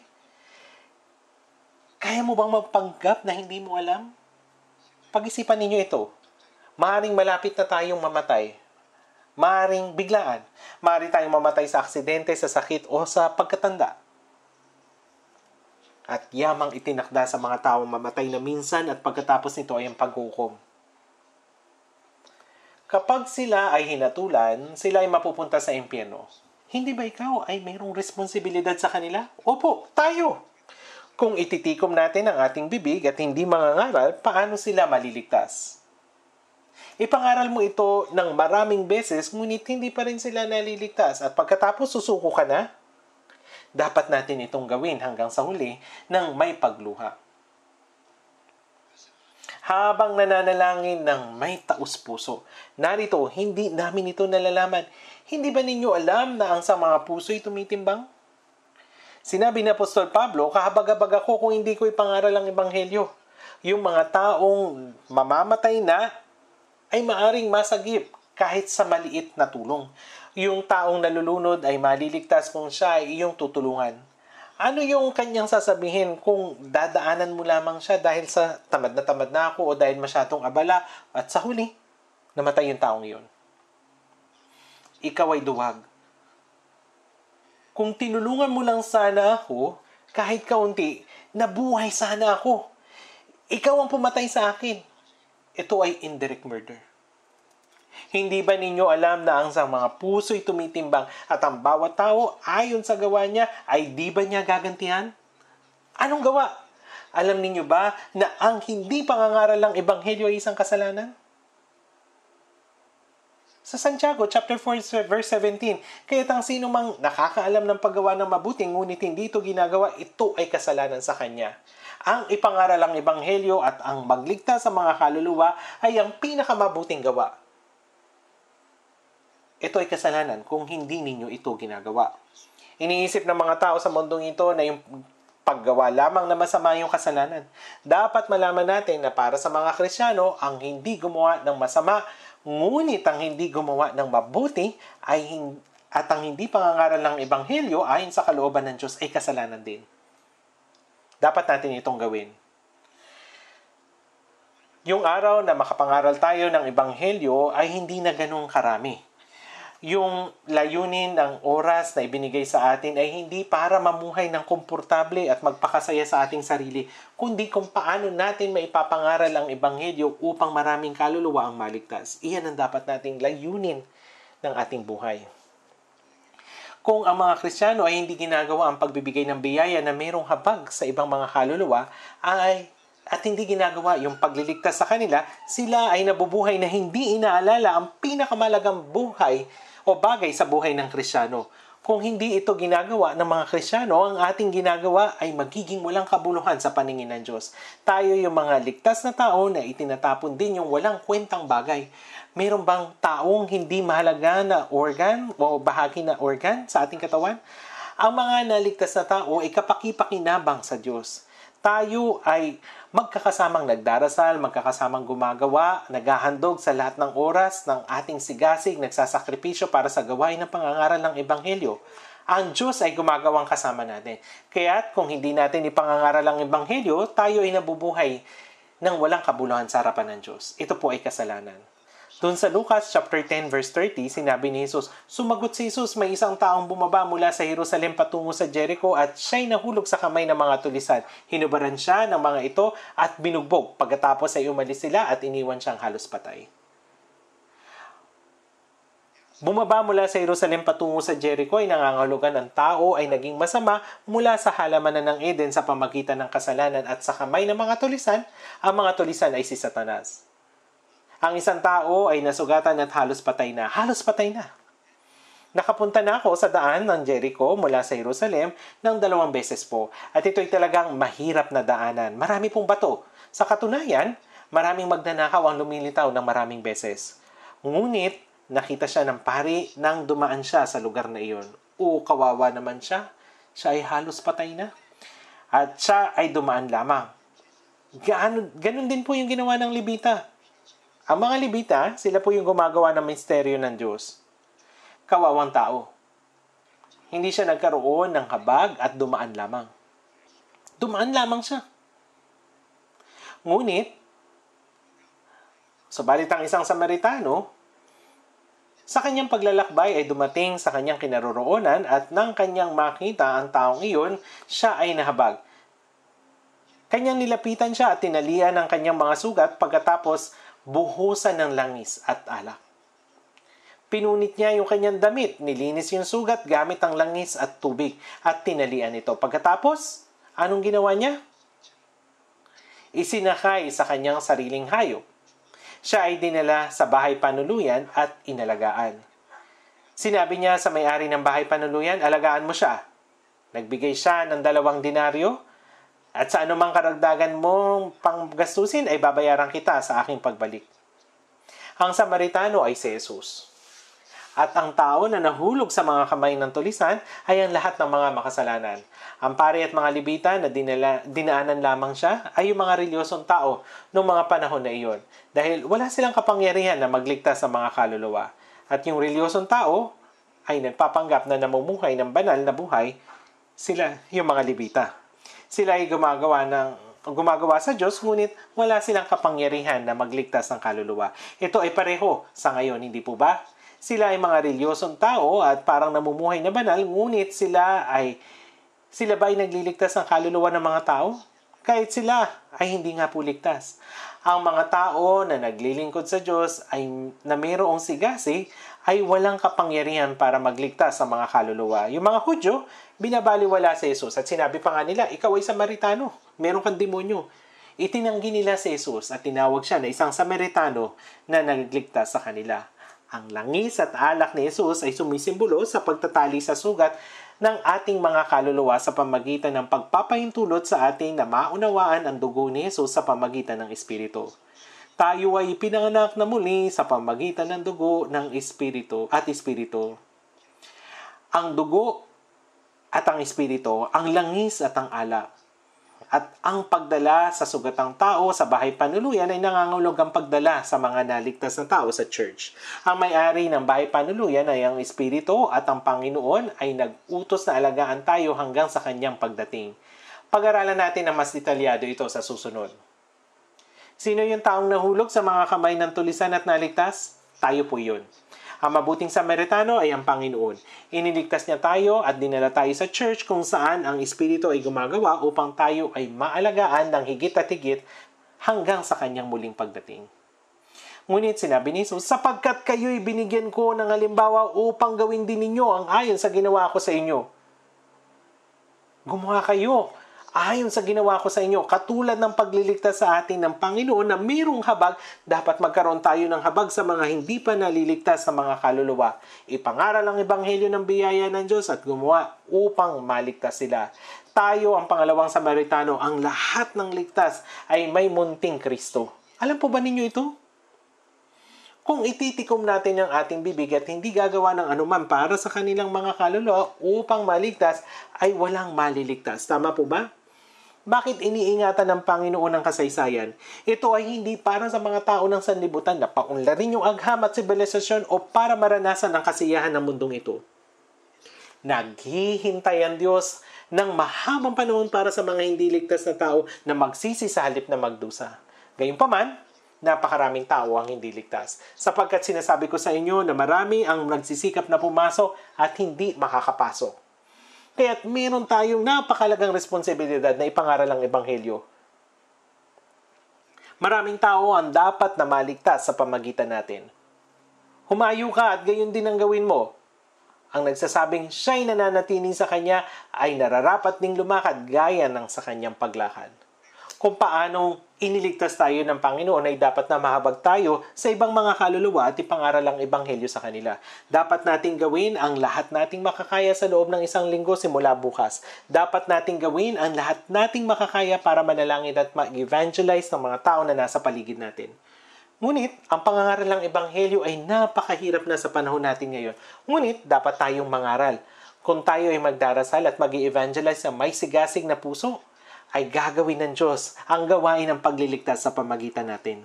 Kaya mo bang mapanggap na hindi mo alam? Pag-isipan ninyo ito. Maaring malapit na tayong mamatay maring biglaan, mari tayong mamatay sa aksidente, sa sakit o sa pagkatanda. At yamang itinakda sa mga tao mamatay na minsan at pagkatapos nito ay ang paghukom. Kapag sila ay hinatulan, sila ay mapupunta sa impyerno. Hindi ba ikaw ay mayroong responsibilidad sa kanila? Opo, tayo! Kung ititikom natin ang ating bibig at hindi mangangaral, paano sila maliligtas? Ipangaral mo ito ng maraming beses, ngunit hindi pa rin sila naliligtas at pagkatapos susuko ka na. Dapat natin itong gawin hanggang sa huli ng may pagluha. Habang nananalangin ng may taus puso, narito hindi namin ito nalalaman. Hindi ba ninyo alam na ang sa mga puso'y tumitimbang? Sinabi ni Apostol Pablo, kahabag-abag ako kung hindi ko ipangaral ang Ebanghelyo. Yung mga taong mamamatay na ay maaring masagip kahit sa maliit na tulong. Yung taong nalulunod ay maliligtas kung siya ay iyong tutulungan. Ano yung kanyang sasabihin kung dadaanan mo lamang siya dahil sa tamad na tamad na ako o dahil masyadong abala at sa huli, namatay yung taong iyon. Ikaw ay duwag. Kung tinulungan mo lang sana ako, kahit kaunti, nabuhay sana ako. Ikaw ang pumatay sa akin ito ay indirect murder. Hindi ba ninyo alam na ang sa mga puso'y tumitimbang at ang bawat tao ayon sa gawa niya ay di ba niya gagantihan? Anong gawa? Alam ninyo ba na ang hindi pangangaral lang ebanghelyo ay isang kasalanan? Sa Santiago chapter 4 verse 17, kaya't ang sino mang nakakaalam ng paggawa ng mabuti ngunit hindi ito ginagawa, ito ay kasalanan sa kanya. Ang ipangaral ang Ebanghelyo at ang magligtas sa mga kaluluwa ay ang pinakamabuting gawa. Ito ay kasalanan kung hindi ninyo ito ginagawa. Iniisip ng mga tao sa mundong ito na yung paggawa lamang na masama yung kasalanan. Dapat malaman natin na para sa mga Krisyano, ang hindi gumawa ng masama, ngunit ang hindi gumawa ng mabuti ay at ang hindi pangangaral ng Ebanghelyo ayon sa kalooban ng Diyos ay kasalanan din dapat natin itong gawin. Yung araw na makapangaral tayo ng Ebanghelyo ay hindi na ganun karami. Yung layunin ng oras na ibinigay sa atin ay hindi para mamuhay ng komportable at magpakasaya sa ating sarili, kundi kung paano natin maipapangaral ang Ebanghelyo upang maraming kaluluwa ang maligtas. Iyan ang dapat nating layunin ng ating buhay. Kung ang mga Kristiyano ay hindi ginagawa ang pagbibigay ng biyaya na mayroong habag sa ibang mga kaluluwa, ay at hindi ginagawa yung pagliligtas sa kanila, sila ay nabubuhay na hindi inaalala ang pinakamalagang buhay o bagay sa buhay ng Kristiyano. Kung hindi ito ginagawa ng mga Kristiyano, ang ating ginagawa ay magiging walang kabuluhan sa paningin ng Diyos. Tayo yung mga ligtas na tao na itinatapon din yung walang kwentang bagay. Meron bang taong hindi mahalaga na organ o bahagi na organ sa ating katawan? Ang mga naligtas na tao ay kapaki-pakinabang sa Diyos tayo ay magkakasamang nagdarasal, magkakasamang gumagawa, naghahandog sa lahat ng oras ng ating sigasig, nagsasakripisyo para sa gawain ng pangangaral ng Ebanghelyo. Ang Diyos ay gumagawang kasama natin. Kaya kung hindi natin ipangangaral ang Ebanghelyo, tayo ay nabubuhay ng walang kabuluhan sa harapan ng Diyos. Ito po ay kasalanan. Doon sa Lucas chapter 10 verse 30, sinabi ni Jesus, Sumagot si Jesus, may isang taong bumaba mula sa Jerusalem patungo sa Jericho at siya'y nahulog sa kamay ng mga tulisan. Hinubaran siya ng mga ito at binugbog. Pagkatapos ay umalis sila at iniwan siyang halos patay. Bumaba mula sa Jerusalem patungo sa Jericho ay nangangahulugan ang tao ay naging masama mula sa halamanan ng Eden sa pamagitan ng kasalanan at sa kamay ng mga tulisan, ang mga tulisan ay si Satanas. Ang isang tao ay nasugatan at halos patay na. Halos patay na. Nakapunta na ako sa daan ng Jericho mula sa Jerusalem ng dalawang beses po. At ito'y talagang mahirap na daanan. Marami pong bato. Sa katunayan, maraming magnanakaw ang lumilitaw ng maraming beses. Ngunit, nakita siya ng pari nang dumaan siya sa lugar na iyon. O kawawa naman siya. Siya ay halos patay na. At siya ay dumaan lamang. Gaano, din po yung ginawa ng Libita. Ang mga Libita, sila po yung gumagawa ng misteryo ng Diyos. Kawawang tao. Hindi siya nagkaroon ng kabag at dumaan lamang. Dumaan lamang siya. Ngunit, sabalit ang isang Samaritano, sa kanyang paglalakbay ay dumating sa kanyang kinaroroonan at nang kanyang makita ang taong iyon, siya ay nahabag. Kanyang nilapitan siya at tinalian ng kanyang mga sugat pagkatapos buhusan ng langis at alak. Pinunit niya yung kanyang damit, nilinis yung sugat gamit ang langis at tubig at tinalian ito. Pagkatapos, anong ginawa niya? Isinakay sa kanyang sariling hayop. Siya ay dinala sa bahay panuluyan at inalagaan. Sinabi niya sa may-ari ng bahay panuluyan, alagaan mo siya. Nagbigay siya ng dalawang dinaryo at sa anumang karagdagan mong panggastusin ay babayaran kita sa aking pagbalik. Ang Samaritano ay si Jesus. At ang tao na nahulog sa mga kamay ng tulisan ay ang lahat ng mga makasalanan. Ang pari at mga libita na dinala, dinaanan lamang siya ay yung mga reliyosong tao noong mga panahon na iyon dahil wala silang kapangyarihan na magligtas sa mga kaluluwa. At yung reliyosong tao ay nagpapanggap na namumuhay ng banal na buhay sila yung mga libita. Sila ay gumagawa ng gumagawa sa Diyos, ngunit wala silang kapangyarihan na magligtas ng kaluluwa. Ito ay pareho sa ngayon, hindi po ba? Sila ay mga reliyosong tao at parang namumuhay na banal, ngunit sila ay sila ba ay nagliligtas ng kaluluwa ng mga tao? Kahit sila ay hindi nga po ligtas. Ang mga tao na naglilingkod sa Diyos ay na mayroong sigasi ay walang kapangyarihan para magligtas sa mga kaluluwa. Yung mga Hudyo, binabaliwala si Jesus at sinabi pa nga nila, ikaw ay Samaritano, meron kang demonyo. Itinanggi nila si Jesus at tinawag siya na isang Samaritano na nagligtas sa kanila. Ang langis at alak ni Jesus ay sumisimbolo sa pagtatali sa sugat ng ating mga kaluluwa sa pamagitan ng pagpapahintulot sa ating na maunawaan ang dugo ni Jesus sa pamagitan ng Espiritu. Tayo ay pinanganak na muli sa pamagitan ng dugo ng Espiritu at Espiritu. Ang dugo at ang espiritu, ang langis at ang ala. At ang pagdala sa sugatang tao sa bahay panuluyan ay nangangulog ang pagdala sa mga naligtas na tao sa church. Ang may-ari ng bahay panuluyan ay ang Espiritu at ang Panginoon ay nag-utos na alagaan tayo hanggang sa kanyang pagdating. Pag-aralan natin na mas detalyado ito sa susunod. Sino yung taong nahulog sa mga kamay ng tulisan at naligtas? Tayo po yun. Ang mabuting Samaritano ay ang Panginoon. Iniligtas niya tayo at dinala tayo sa church kung saan ang Espiritu ay gumagawa upang tayo ay maalagaan ng higit at higit hanggang sa kanyang muling pagdating. Ngunit sinabi ni Jesus, sapagkat kayo'y binigyan ko ng halimbawa upang gawin din ninyo ang ayon sa ginawa ko sa inyo. Gumawa kayo ayon sa ginawa ko sa inyo. Katulad ng pagliligtas sa atin ng Panginoon na mayroong habag, dapat magkaroon tayo ng habag sa mga hindi pa naliligtas sa mga kaluluwa. Ipangaral ang Ebanghelyo ng biyaya ng Diyos at gumawa upang maligtas sila. Tayo ang pangalawang Samaritano, ang lahat ng ligtas ay may munting Kristo. Alam po ba ninyo ito? kung ititikom natin ang ating bibig at hindi gagawa ng anuman para sa kanilang mga kaluluwa upang maligtas, ay walang maliligtas. Tama po ba? Bakit iniingatan ng Panginoon ang kasaysayan? Ito ay hindi para sa mga tao ng sanlibutan na paunlarin yung agham at sibilisasyon o para maranasan ang kasiyahan ng mundong ito. Naghihintay ang Diyos ng mahabang panahon para sa mga hindi ligtas na tao na magsisi sa halip na magdusa. Gayunpaman, napakaraming tao ang hindi ligtas. Sapagkat sinasabi ko sa inyo na marami ang nagsisikap na pumasok at hindi makakapasok. Kaya't meron tayong napakalagang responsibilidad na ipangaral ang Ebanghelyo. Maraming tao ang dapat na maligtas sa pamagitan natin. Humayo ka at gayon din ang gawin mo. Ang nagsasabing siya'y nananatili sa kanya ay nararapat ding lumakad gaya ng sa kanyang paglakad. Kung paano iniligtas tayo ng Panginoon ay dapat na mahabag tayo sa ibang mga kaluluwa at ipangaral ang Ebanghelyo sa kanila. Dapat nating gawin ang lahat nating makakaya sa loob ng isang linggo simula bukas. Dapat nating gawin ang lahat nating makakaya para manalangin at mag-evangelize ng mga tao na nasa paligid natin. Ngunit, ang pangangaral ng Ebanghelyo ay napakahirap na sa panahon natin ngayon. Ngunit, dapat tayong mangaral. Kung tayo ay magdarasal at mag-evangelize sa may sigasig na puso, ay gagawin ng Diyos ang gawain ng pagliligtas sa pamagitan natin.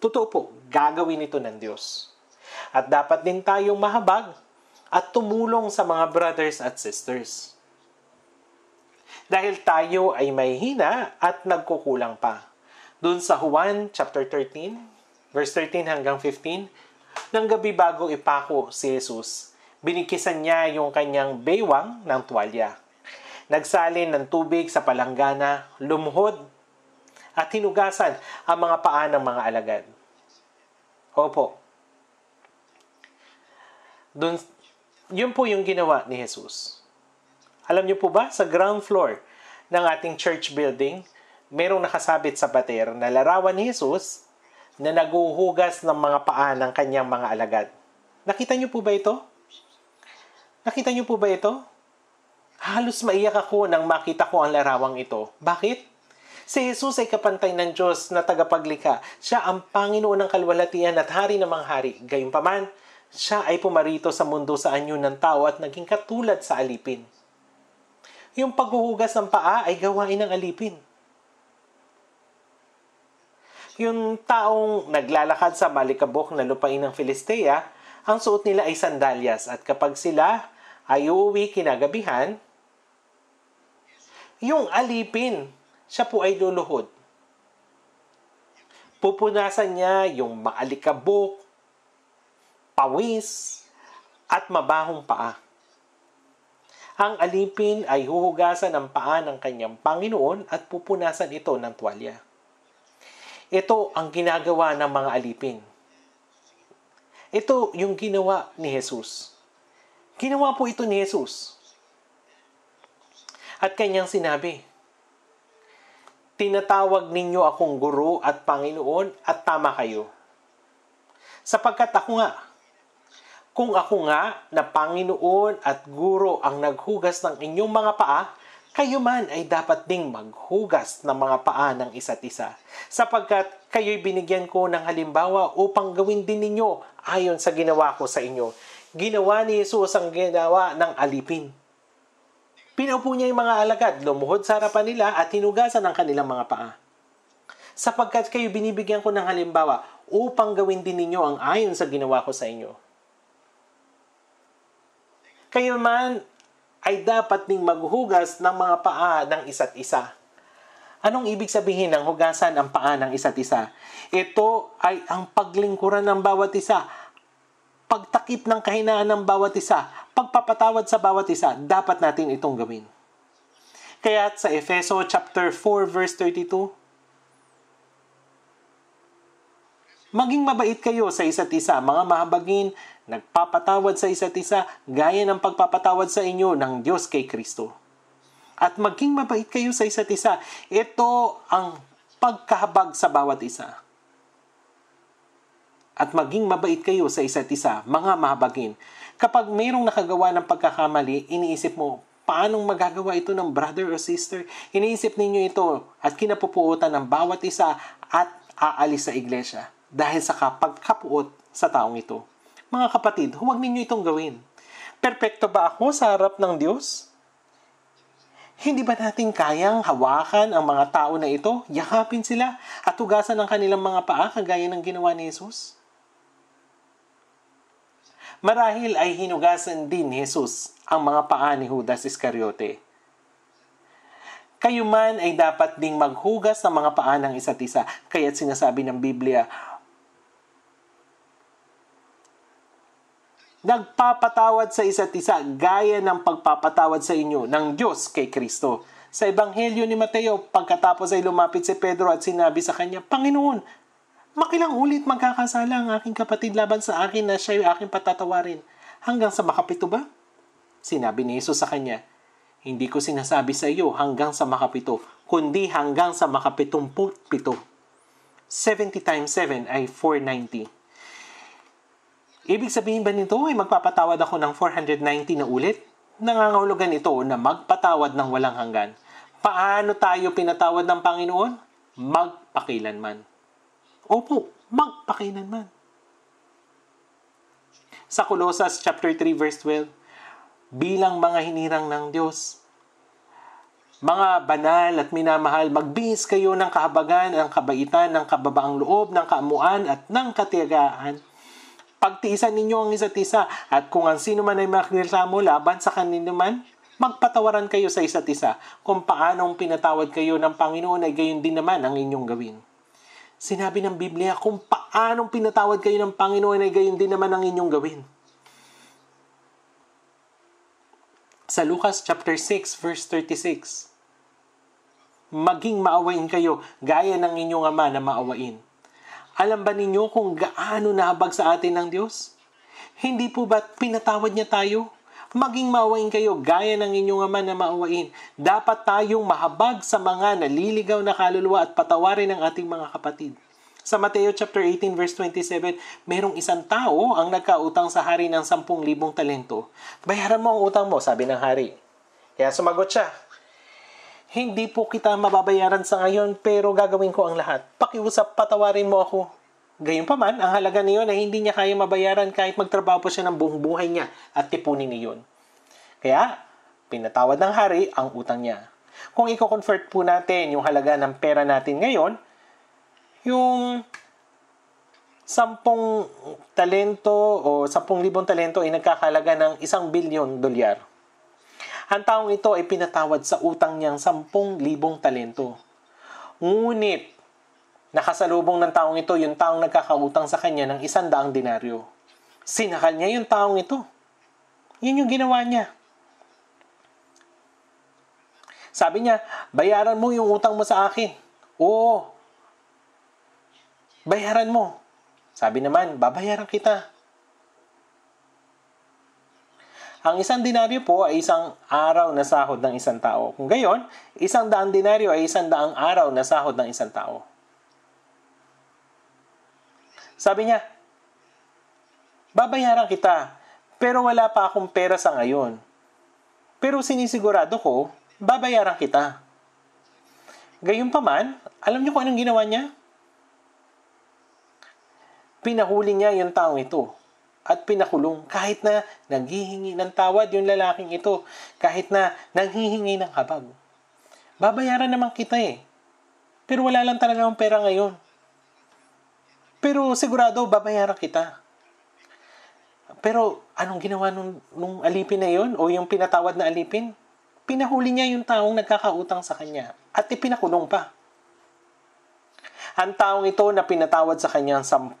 Totoo po, gagawin ito ng Diyos. At dapat din tayong mahabag at tumulong sa mga brothers at sisters. Dahil tayo ay may hina at nagkukulang pa. Doon sa Juan chapter 13, verse 13 hanggang 15, nang gabi bago ipako si Jesus, binikisan niya yung kanyang baywang ng tuwalya nagsalin ng tubig sa palanggana, lumuhod at hinugasan ang mga paa ng mga alagad. Opo. Dun, yun po yung ginawa ni Jesus. Alam niyo po ba, sa ground floor ng ating church building, merong nakasabit sa pater na larawan ni Jesus na naguhugas ng mga paa ng kanyang mga alagad. Nakita niyo po ba ito? Nakita niyo po ba ito? Halos maiyak ako nang makita ko ang larawang ito. Bakit? Si Jesus ay kapantay ng Diyos na tagapaglikha. Siya ang Panginoon ng kalwalatian at hari ng mga hari. Gayunpaman, siya ay pumarito sa mundo sa anyo ng tao at naging katulad sa alipin. Yung paghuhugas ng paa ay gawain ng alipin. Yung taong naglalakad sa malikabok na lupain ng Filistea, ang suot nila ay sandalyas at kapag sila ay uuwi kinagabihan, yung alipin, siya po ay luluhod. Pupunasan niya yung maalikabok, pawis, at mabahong paa. Ang alipin ay huhugasan ng paa ng kanyang Panginoon at pupunasan ito ng tuwalya. Ito ang ginagawa ng mga alipin. Ito yung ginawa ni Jesus. Ginawa po ito ni Jesus. At kanyang sinabi, Tinatawag ninyo akong guru at Panginoon at tama kayo. Sapagkat ako nga, kung ako nga na Panginoon at Guro ang naghugas ng inyong mga paa, kayo man ay dapat ding maghugas ng mga paa ng isa't isa, sapagkat kayo'y binigyan ko ng halimbawa upang gawin din ninyo ayon sa ginawa ko sa inyo. Ginawa ni Jesus ang ginawa ng alipin. Pinaupo niya yung mga alagad, lumuhod sa harapan nila at hinugasan ang kanilang mga paa. Sapagkat kayo binibigyan ko ng halimbawa upang gawin din ninyo ang ayon sa ginawa ko sa inyo. Kayo man ay dapat ning maghugas ng mga paa ng isa't isa. Anong ibig sabihin ng hugasan ang paa ng isa't isa? Ito ay ang paglingkuran ng bawat isa, pagtakip ng kahinaan ng bawat isa, pagpapatawad sa bawat isa, dapat natin itong gawin. Kaya sa Efeso chapter 4 verse 32, Maging mabait kayo sa isa't isa, mga mahabagin, nagpapatawad sa isa't isa, gaya ng pagpapatawad sa inyo ng Diyos kay Kristo. At maging mabait kayo sa isa't isa, ito ang pagkahabag sa bawat isa. At maging mabait kayo sa isa't isa, mga mahabagin, Kapag mayroong nakagawa ng pagkakamali, iniisip mo, paanong magagawa ito ng brother or sister? Iniisip ninyo ito at kinapupuotan ng bawat isa at aalis sa iglesia dahil sa kapagkapuot sa taong ito. Mga kapatid, huwag ninyo itong gawin. Perpekto ba ako sa harap ng Diyos? Hindi ba natin kayang hawakan ang mga tao na ito, yakapin sila, at hugasan ang kanilang mga paa kagaya ng ginawa ni Jesus? Marahil ay hinugasan din ni Jesus ang mga paa ni Judas Iscariote. Kayo man ay dapat ding maghugas ng mga paa ng isa't isa. Kaya't sinasabi ng Biblia, nagpapatawad sa isa't isa gaya ng pagpapatawad sa inyo ng Diyos kay Kristo. Sa Ebanghelyo ni Mateo, pagkatapos ay lumapit si Pedro at sinabi sa kanya, Panginoon, Makilang ulit magkakasala ang aking kapatid laban sa akin na siya yung aking patatawarin. Hanggang sa makapito ba? Sinabi ni Yesus sa kanya, Hindi ko sinasabi sa iyo hanggang sa makapito, kundi hanggang sa makapitumput pito. 70 times 7 ay 490. Ibig sabihin ba nito ay magpapatawad ako ng 490 na ulit? Nangangahulugan ito na magpatawad ng walang hanggan. Paano tayo pinatawad ng Panginoon? Magpakilanman. Opo, magpakainan man. Sa Colosas chapter 3 verse 12, bilang mga hinirang ng Diyos, mga banal at minamahal, magbihis kayo ng kahabagan, ng kabaitan, ng kababaang loob, ng kaamuan at ng katiyagaan. Pagtiisan ninyo ang isa't isa at kung ang sino man ay makreklamo laban sa kanino man, magpatawaran kayo sa isa't isa. Kung paanong pinatawad kayo ng Panginoon ay gayon din naman ang inyong gawin. Sinabi ng Biblia kung paanong pinatawad kayo ng Panginoon ay gayon din naman ang inyong gawin. Sa Lucas chapter 6 verse 36, Maging maawain kayo gaya ng inyong ama na maawain. Alam ba ninyo kung gaano nahabag sa atin ng Diyos? Hindi po ba pinatawad niya tayo? maging mawain kayo gaya ng inyong ama na maawain. Dapat tayong mahabag sa mga naliligaw na kaluluwa at patawarin ang ating mga kapatid. Sa Mateo chapter 18 verse 27, merong isang tao ang nagkautang sa hari ng 10,000 talento. Bayaran mo ang utang mo, sabi ng hari. Kaya sumagot siya, hindi po kita mababayaran sa ngayon pero gagawin ko ang lahat. Pakiusap, patawarin mo ako. Gayunpaman, ang halaga niyon ay hindi niya kaya mabayaran kahit magtrabaho po siya ng buong buhay niya at tipunin niyon. Kaya, pinatawad ng hari ang utang niya. Kung i-convert po natin yung halaga ng pera natin ngayon, yung 10 talento o 10,000 talento ay nagkakalaga ng 1 bilyon dolyar. Ang taong ito ay pinatawad sa utang niyang 10,000 talento. Ngunit, Nakasalubong ng taong ito yung taong nagkakautang sa kanya ng isandaang denaryo. Sinakal niya yung taong ito. Yun yung ginawa niya. Sabi niya, bayaran mo yung utang mo sa akin. Oo. Bayaran mo. Sabi naman, babayaran kita. Ang isang denaryo po ay isang araw na sahod ng isang tao. Kung gayon, isang daang denaryo ay isang daang araw na sahod ng isang tao. Sabi niya, babayaran kita, pero wala pa akong pera sa ngayon. Pero sinisigurado ko, babayaran kita. Gayunpaman, alam niyo kung anong ginawa niya? Pinahuli niya yung taong ito at pinakulong kahit na naghihingi ng tawad yung lalaking ito, kahit na nanghihingi ng habag. Babayaran naman kita eh. Pero wala lang talaga ang pera ngayon. Pero sigurado, babayaran kita. Pero anong ginawa nung, nung alipin na yon o yung pinatawad na alipin? Pinahuli niya yung taong nagkakautang sa kanya at ipinakulong pa. Ang taong ito na pinatawad sa kanya ang 10,000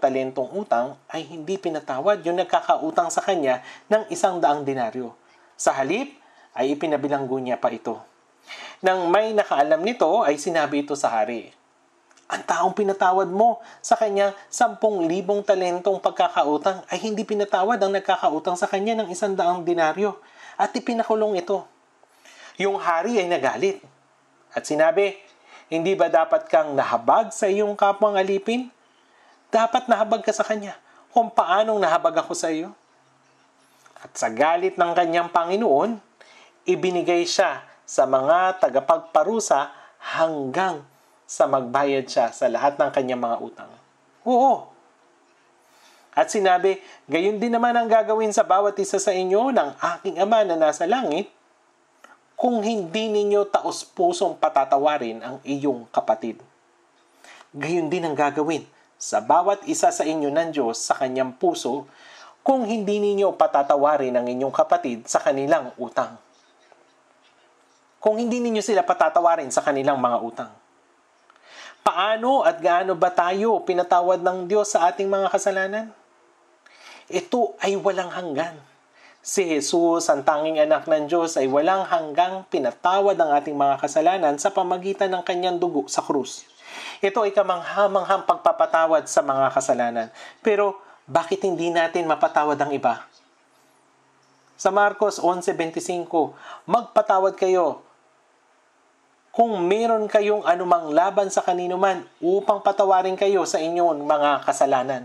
talentong utang ay hindi pinatawad yung nagkakautang sa kanya ng isang daang dinaryo. Sa halip, ay ipinabilanggo niya pa ito. Nang may nakaalam nito ay sinabi ito sa hari, ang taong pinatawad mo sa kanya, 10,000 talentong pagkakautang ay hindi pinatawad ang nagkakautang sa kanya ng isang daang dinaryo at ipinakulong ito. Yung hari ay nagalit at sinabi, Hindi ba dapat kang nahabag sa iyong kapwang alipin? Dapat nahabag ka sa kanya kung paanong nahabag ako sa iyo. At sa galit ng kanyang Panginoon, ibinigay siya sa mga tagapagparusa hanggang sa magbayad siya sa lahat ng kanyang mga utang. Oo. At sinabi, gayon din naman ang gagawin sa bawat isa sa inyo ng aking ama na nasa langit kung hindi ninyo taos-pusong patatawarin ang iyong kapatid. Gayon din ang gagawin sa bawat isa sa inyo ng Diyos sa kanyang puso kung hindi ninyo patatawarin ang inyong kapatid sa kanilang utang. Kung hindi ninyo sila patatawarin sa kanilang mga utang. Paano at gaano ba tayo pinatawad ng Diyos sa ating mga kasalanan? Ito ay walang hanggan. Si Jesus, ang tanging anak ng Diyos, ay walang hanggang pinatawad ang ating mga kasalanan sa pamagitan ng kanyang dugo sa krus. Ito ay kamanghamanghang pagpapatawad sa mga kasalanan. Pero bakit hindi natin mapatawad ang iba? Sa Marcos 11.25, Magpatawad kayo kung meron kayong anumang laban sa kanino man upang patawarin kayo sa inyong mga kasalanan.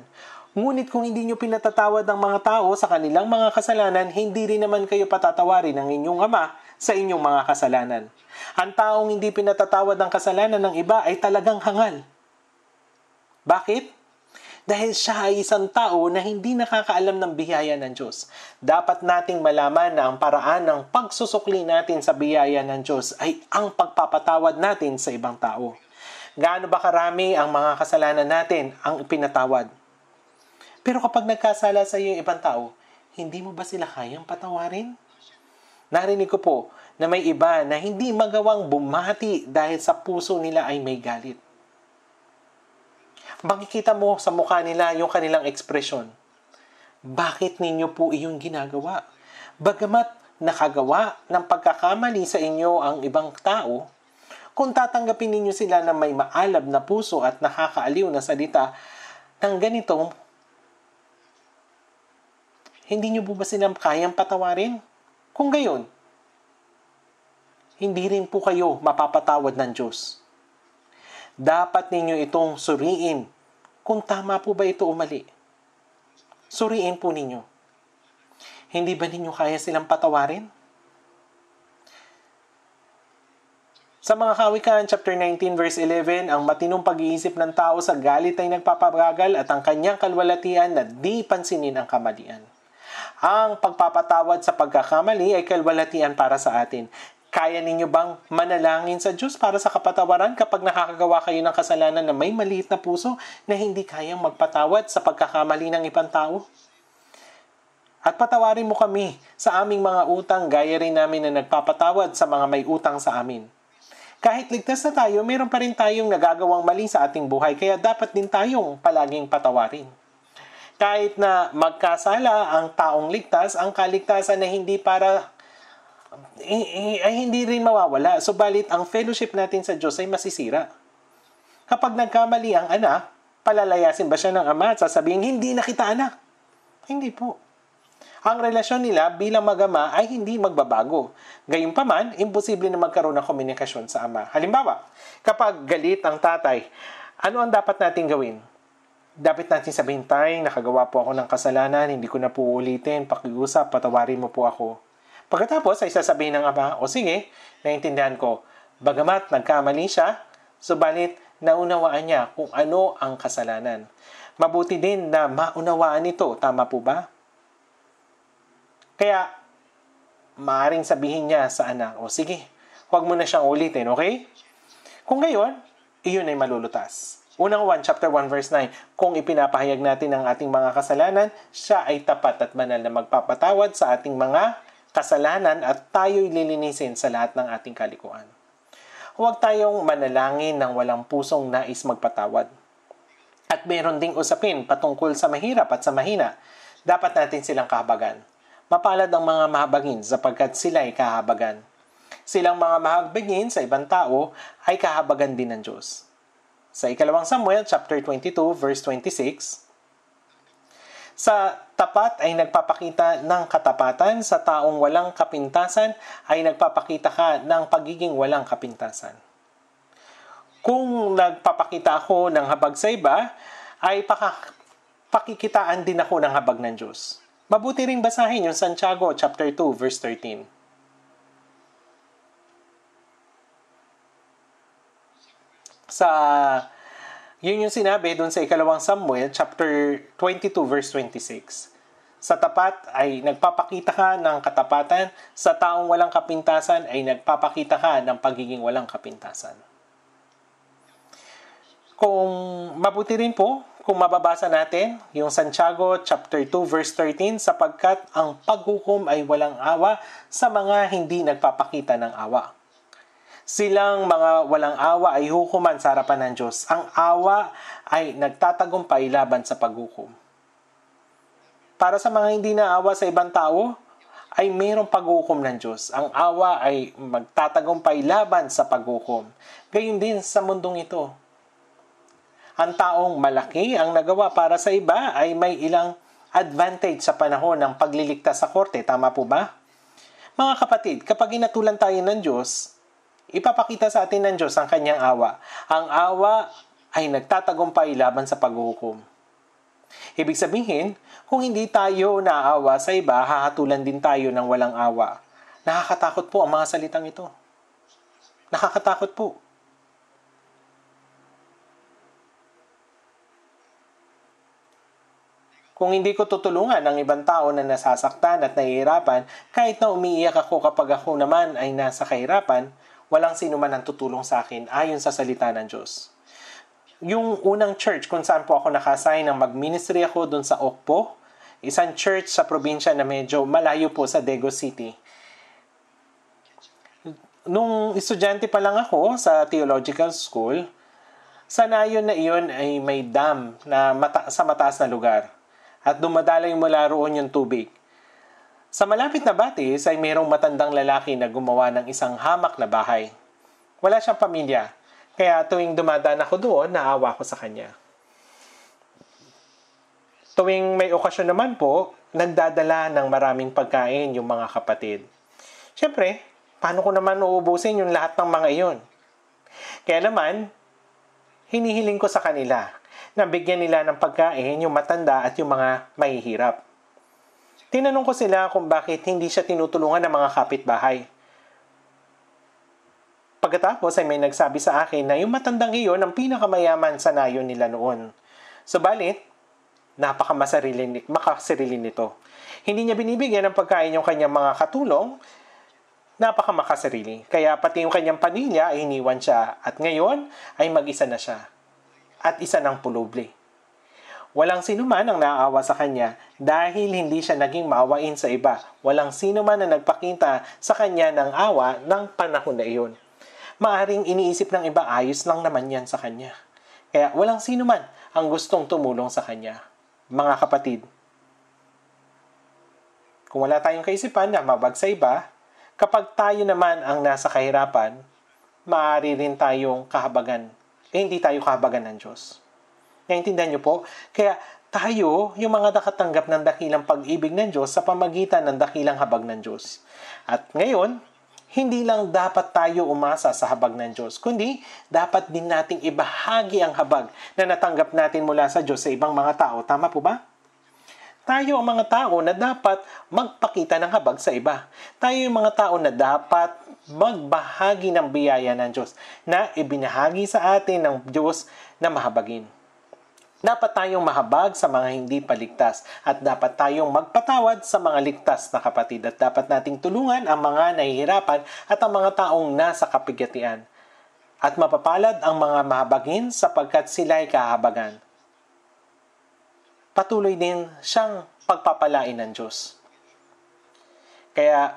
Ngunit kung hindi nyo pinatatawad ang mga tao sa kanilang mga kasalanan, hindi rin naman kayo patatawarin ng inyong ama sa inyong mga kasalanan. Ang taong hindi pinatatawad ang kasalanan ng iba ay talagang hangal. Bakit? dahil siya ay isang tao na hindi nakakaalam ng biyaya ng Diyos. Dapat nating malaman na ang paraan ng pagsusukli natin sa biyaya ng Diyos ay ang pagpapatawad natin sa ibang tao. Gaano ba karami ang mga kasalanan natin ang ipinatawad? Pero kapag nagkasala sa iyo ibang tao, hindi mo ba sila kayang patawarin? Narinig ko po na may iba na hindi magawang bumati dahil sa puso nila ay may galit makikita mo sa mukha nila yung kanilang ekspresyon. Bakit ninyo po iyong ginagawa? Bagamat nakagawa ng pagkakamali sa inyo ang ibang tao, kung tatanggapin ninyo sila na may maalab na puso at nakakaaliw na salita ng ganito, hindi nyo po ba sila kayang patawarin? Kung gayon, hindi rin po kayo mapapatawad ng Diyos. Dapat ninyo itong suriin kung tama po ba ito o mali. Suriin po ninyo. Hindi ba ninyo kaya silang patawarin? Sa mga kawikaan, chapter 19, verse 11, ang matinong pag-iisip ng tao sa galit ay nagpapabagal at ang kanyang kalwalatian na di pansinin ang kamalian. Ang pagpapatawad sa pagkakamali ay kalwalatian para sa atin. Kaya ninyo bang manalangin sa Diyos para sa kapatawaran kapag nakakagawa kayo ng kasalanan na may maliit na puso na hindi kayang magpatawad sa pagkakamali ng ibang tao? At patawarin mo kami sa aming mga utang gaya rin namin na nagpapatawad sa mga may utang sa amin. Kahit ligtas na tayo, meron pa rin tayong nagagawang mali sa ating buhay kaya dapat din tayong palaging patawarin. Kahit na magkasala ang taong ligtas, ang kaligtasan na hindi para ay hindi rin mawawala. So balit ang fellowship natin sa Diyos ay masisira. Kapag nagkamali ang anak, palalayasin ba siya ng ama at sasabihin, hindi na kita anak? Hindi po. Ang relasyon nila bilang magama ay hindi magbabago. Gayunpaman, imposible na magkaroon ng komunikasyon sa ama. Halimbawa, kapag galit ang tatay, ano ang dapat natin gawin? dapat natin sabihin, Tay, nakagawa po ako ng kasalanan, hindi ko na po ulitin, pakiusap, patawarin mo po ako. Pagkatapos ay sasabihin ng ama, o sige, naintindihan ko, bagamat nagkamali siya, subalit naunawaan niya kung ano ang kasalanan. Mabuti din na maunawaan ito, tama po ba? Kaya, maaring sabihin niya sa anak, o sige, huwag mo na siyang ulitin, okay? Kung gayon, iyon ay malulutas. Unang 1, chapter 1, verse 9, Kung ipinapahayag natin ang ating mga kasalanan, siya ay tapat at banal na magpapatawad sa ating mga kasalanan at tayo'y lilinisin sa lahat ng ating kalikuan. Huwag tayong manalangin ng walang pusong nais magpatawad. At mayroon ding usapin patungkol sa mahirap at sa mahina. Dapat natin silang kahabagan. Mapalad ang mga mahabagin sapagkat sila ay kahabagan. Silang mga mahabagin sa ibang tao ay kahabagan din ng Diyos. Sa ikalawang Samuel chapter 22 verse 26, sa Tapat ay nagpapakita ng katapatan, sa taong walang kapintasan ay nagpapakita ka ng pagiging walang kapintasan. Kung nagpapakita ako ng habag sa iba, ay pakikitaan din ako ng habag ng Diyos. Mabuti ring basahin yung Santiago chapter 2 verse 13. Sa yun yung sinabi doon sa ikalawang Samuel chapter 22 verse 26. Sa tapat ay nagpapakita ka ng katapatan. Sa taong walang kapintasan ay nagpapakita ka ng pagiging walang kapintasan. Kung mabuti rin po, kung mababasa natin yung Santiago chapter 2 verse 13 sapagkat ang paghukom ay walang awa sa mga hindi nagpapakita ng awa. Silang mga walang awa ay hukuman sa harapan ng Diyos. Ang awa ay nagtatagumpay laban sa paghukom. Para sa mga hindi naawa sa ibang tao, ay mayroong paghukom ng Diyos. Ang awa ay magtatagumpay laban sa paghukom. Gayun din sa mundong ito. Ang taong malaki ang nagawa para sa iba ay may ilang advantage sa panahon ng pagliligtas sa korte. Tama po ba? Mga kapatid, kapag inatulan tayo ng Diyos, ipapakita sa atin ng Diyos ang kanyang awa. Ang awa ay nagtatagumpay laban sa paghukom. Ibig sabihin, kung hindi tayo naawa sa iba, hahatulan din tayo ng walang awa. Nakakatakot po ang mga salitang ito. Nakakatakot po. Kung hindi ko tutulungan ang ibang tao na nasasaktan at nahihirapan, kahit na umiiyak ako kapag ako naman ay nasa kahirapan, walang sino man ang tutulong sa akin ayon sa salita ng Diyos yung unang church kung saan po ako nakasign ng mag-ministry ako doon sa Okpo, isang church sa probinsya na medyo malayo po sa Daegu City. Nung estudyante pa lang ako sa theological school, sanayon na iyon ay may dam na mata- sa mataas na lugar at dumadalay mula roon yung tubig. Sa malapit na batis ay mayroong matandang lalaki na gumawa ng isang hamak na bahay. Wala siyang pamilya kaya tuwing dumadaan ako doon, naawa ko sa kanya. Tuwing may okasyon naman po, nagdadala ng maraming pagkain yung mga kapatid. Siyempre, paano ko naman uubusin yung lahat ng mga iyon? Kaya naman, hinihiling ko sa kanila na bigyan nila ng pagkain yung matanda at yung mga mahihirap. Tinanong ko sila kung bakit hindi siya tinutulungan ng mga kapitbahay. Pagkatapos ay may nagsabi sa akin na yung matandang iyon ang pinakamayaman sa nayon nila noon. Subalit, napakamasarili, makasarili nito. Hindi niya binibigyan ng pagkain yung kanyang mga katulong, napakamakasarili. Kaya pati yung kanyang pamilya ay iniwan siya at ngayon ay mag-isa na siya. At isa ng puluble. Walang sino man ang naawa sa kanya dahil hindi siya naging maawain sa iba. Walang sino man na nagpakita sa kanya ng awa ng panahon na iyon. Maaring iniisip ng iba ayos lang naman yan sa kanya. Kaya walang sino man ang gustong tumulong sa kanya. Mga kapatid, kung wala tayong kaisipan na mabag sa iba, kapag tayo naman ang nasa kahirapan, maaari rin tayong kahabagan. Eh, hindi tayo kahabagan ng Diyos. Naintindihan niyo po? Kaya tayo, yung mga nakatanggap ng dakilang pag-ibig ng Diyos sa pamagitan ng dakilang habag ng Diyos. At ngayon, hindi lang dapat tayo umasa sa habag ng Diyos, kundi dapat din nating ibahagi ang habag na natanggap natin mula sa Diyos sa ibang mga tao. Tama po ba? Tayo ang mga tao na dapat magpakita ng habag sa iba. Tayo ang mga tao na dapat magbahagi ng biyaya ng Diyos na ibinahagi sa atin ng Diyos na mahabagin. Dapat tayong mahabag sa mga hindi paligtas at dapat tayong magpatawad sa mga ligtas na kapatid at dapat nating tulungan ang mga nahihirapan at ang mga taong nasa kapigatian. At mapapalad ang mga mahabagin sapagkat sila ay kahabagan. Patuloy din siyang pagpapalain ng Diyos. Kaya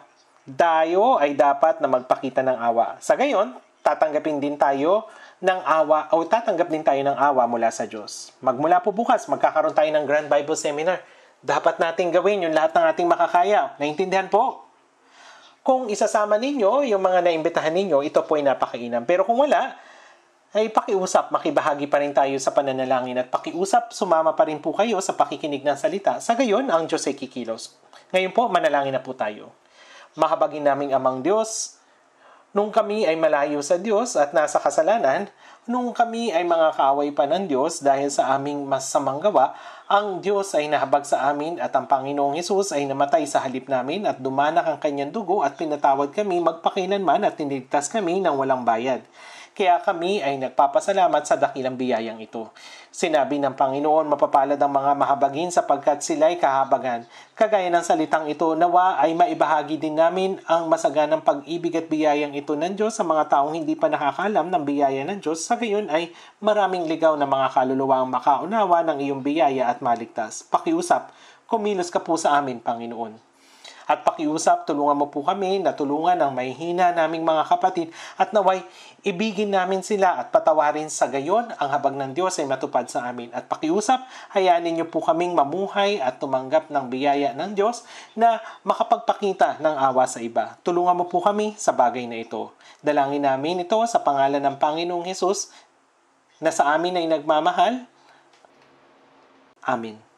tayo ay dapat na magpakita ng awa. Sa gayon, tatanggapin din tayo ng awa o tatanggap din tayo ng awa mula sa Diyos. Magmula po bukas, magkakaroon tayo ng Grand Bible Seminar. Dapat nating gawin yung lahat ng ating makakaya. Naintindihan po? Kung isasama ninyo yung mga naimbitahan ninyo, ito po ay napakainam. Pero kung wala, ay pakiusap, makibahagi pa rin tayo sa pananalangin at pakiusap, sumama pa rin po kayo sa pakikinig ng salita. Sa gayon, ang Diyos ay kikilos. Ngayon po, manalangin na po tayo. Mahabagin naming amang Diyos, Nung kami ay malayo sa Diyos at nasa kasalanan, nung kami ay mga kaaway pa ng Diyos dahil sa aming masamang gawa, ang Diyos ay nahabag sa amin at ang Panginoong Hesus ay namatay sa halip namin at dumanak ang kanyang dugo at pinatawad kami magpakilanman at tiniligtas kami ng walang bayad. Kaya kami ay nagpapasalamat sa dakilang biyayang ito. Sinabi ng Panginoon, mapapalad ang mga mahabagin sapagkat sila'y kahabagan. Kagaya ng salitang ito, nawa ay maibahagi din namin ang masaganang pag-ibig at biyayang ito ng Diyos sa mga taong hindi pa nakakalam ng biyaya ng Diyos. Sa gayon ay maraming ligaw na mga kaluluwa ang makaunawa ng iyong biyaya at maligtas. Pakiusap, kumilos ka po sa amin, Panginoon. At pakiusap, tulungan mo po kami na tulungan ang mahihina naming mga kapatid at naway ibigin namin sila at patawarin sa gayon ang habag ng Diyos ay matupad sa amin. At pakiusap, hayaan niyo po kaming mamuhay at tumanggap ng biyaya ng Diyos na makapagpakita ng awa sa iba. Tulungan mo po kami sa bagay na ito. Dalangin namin ito sa pangalan ng Panginoong Hesus na sa amin ay nagmamahal. Amen.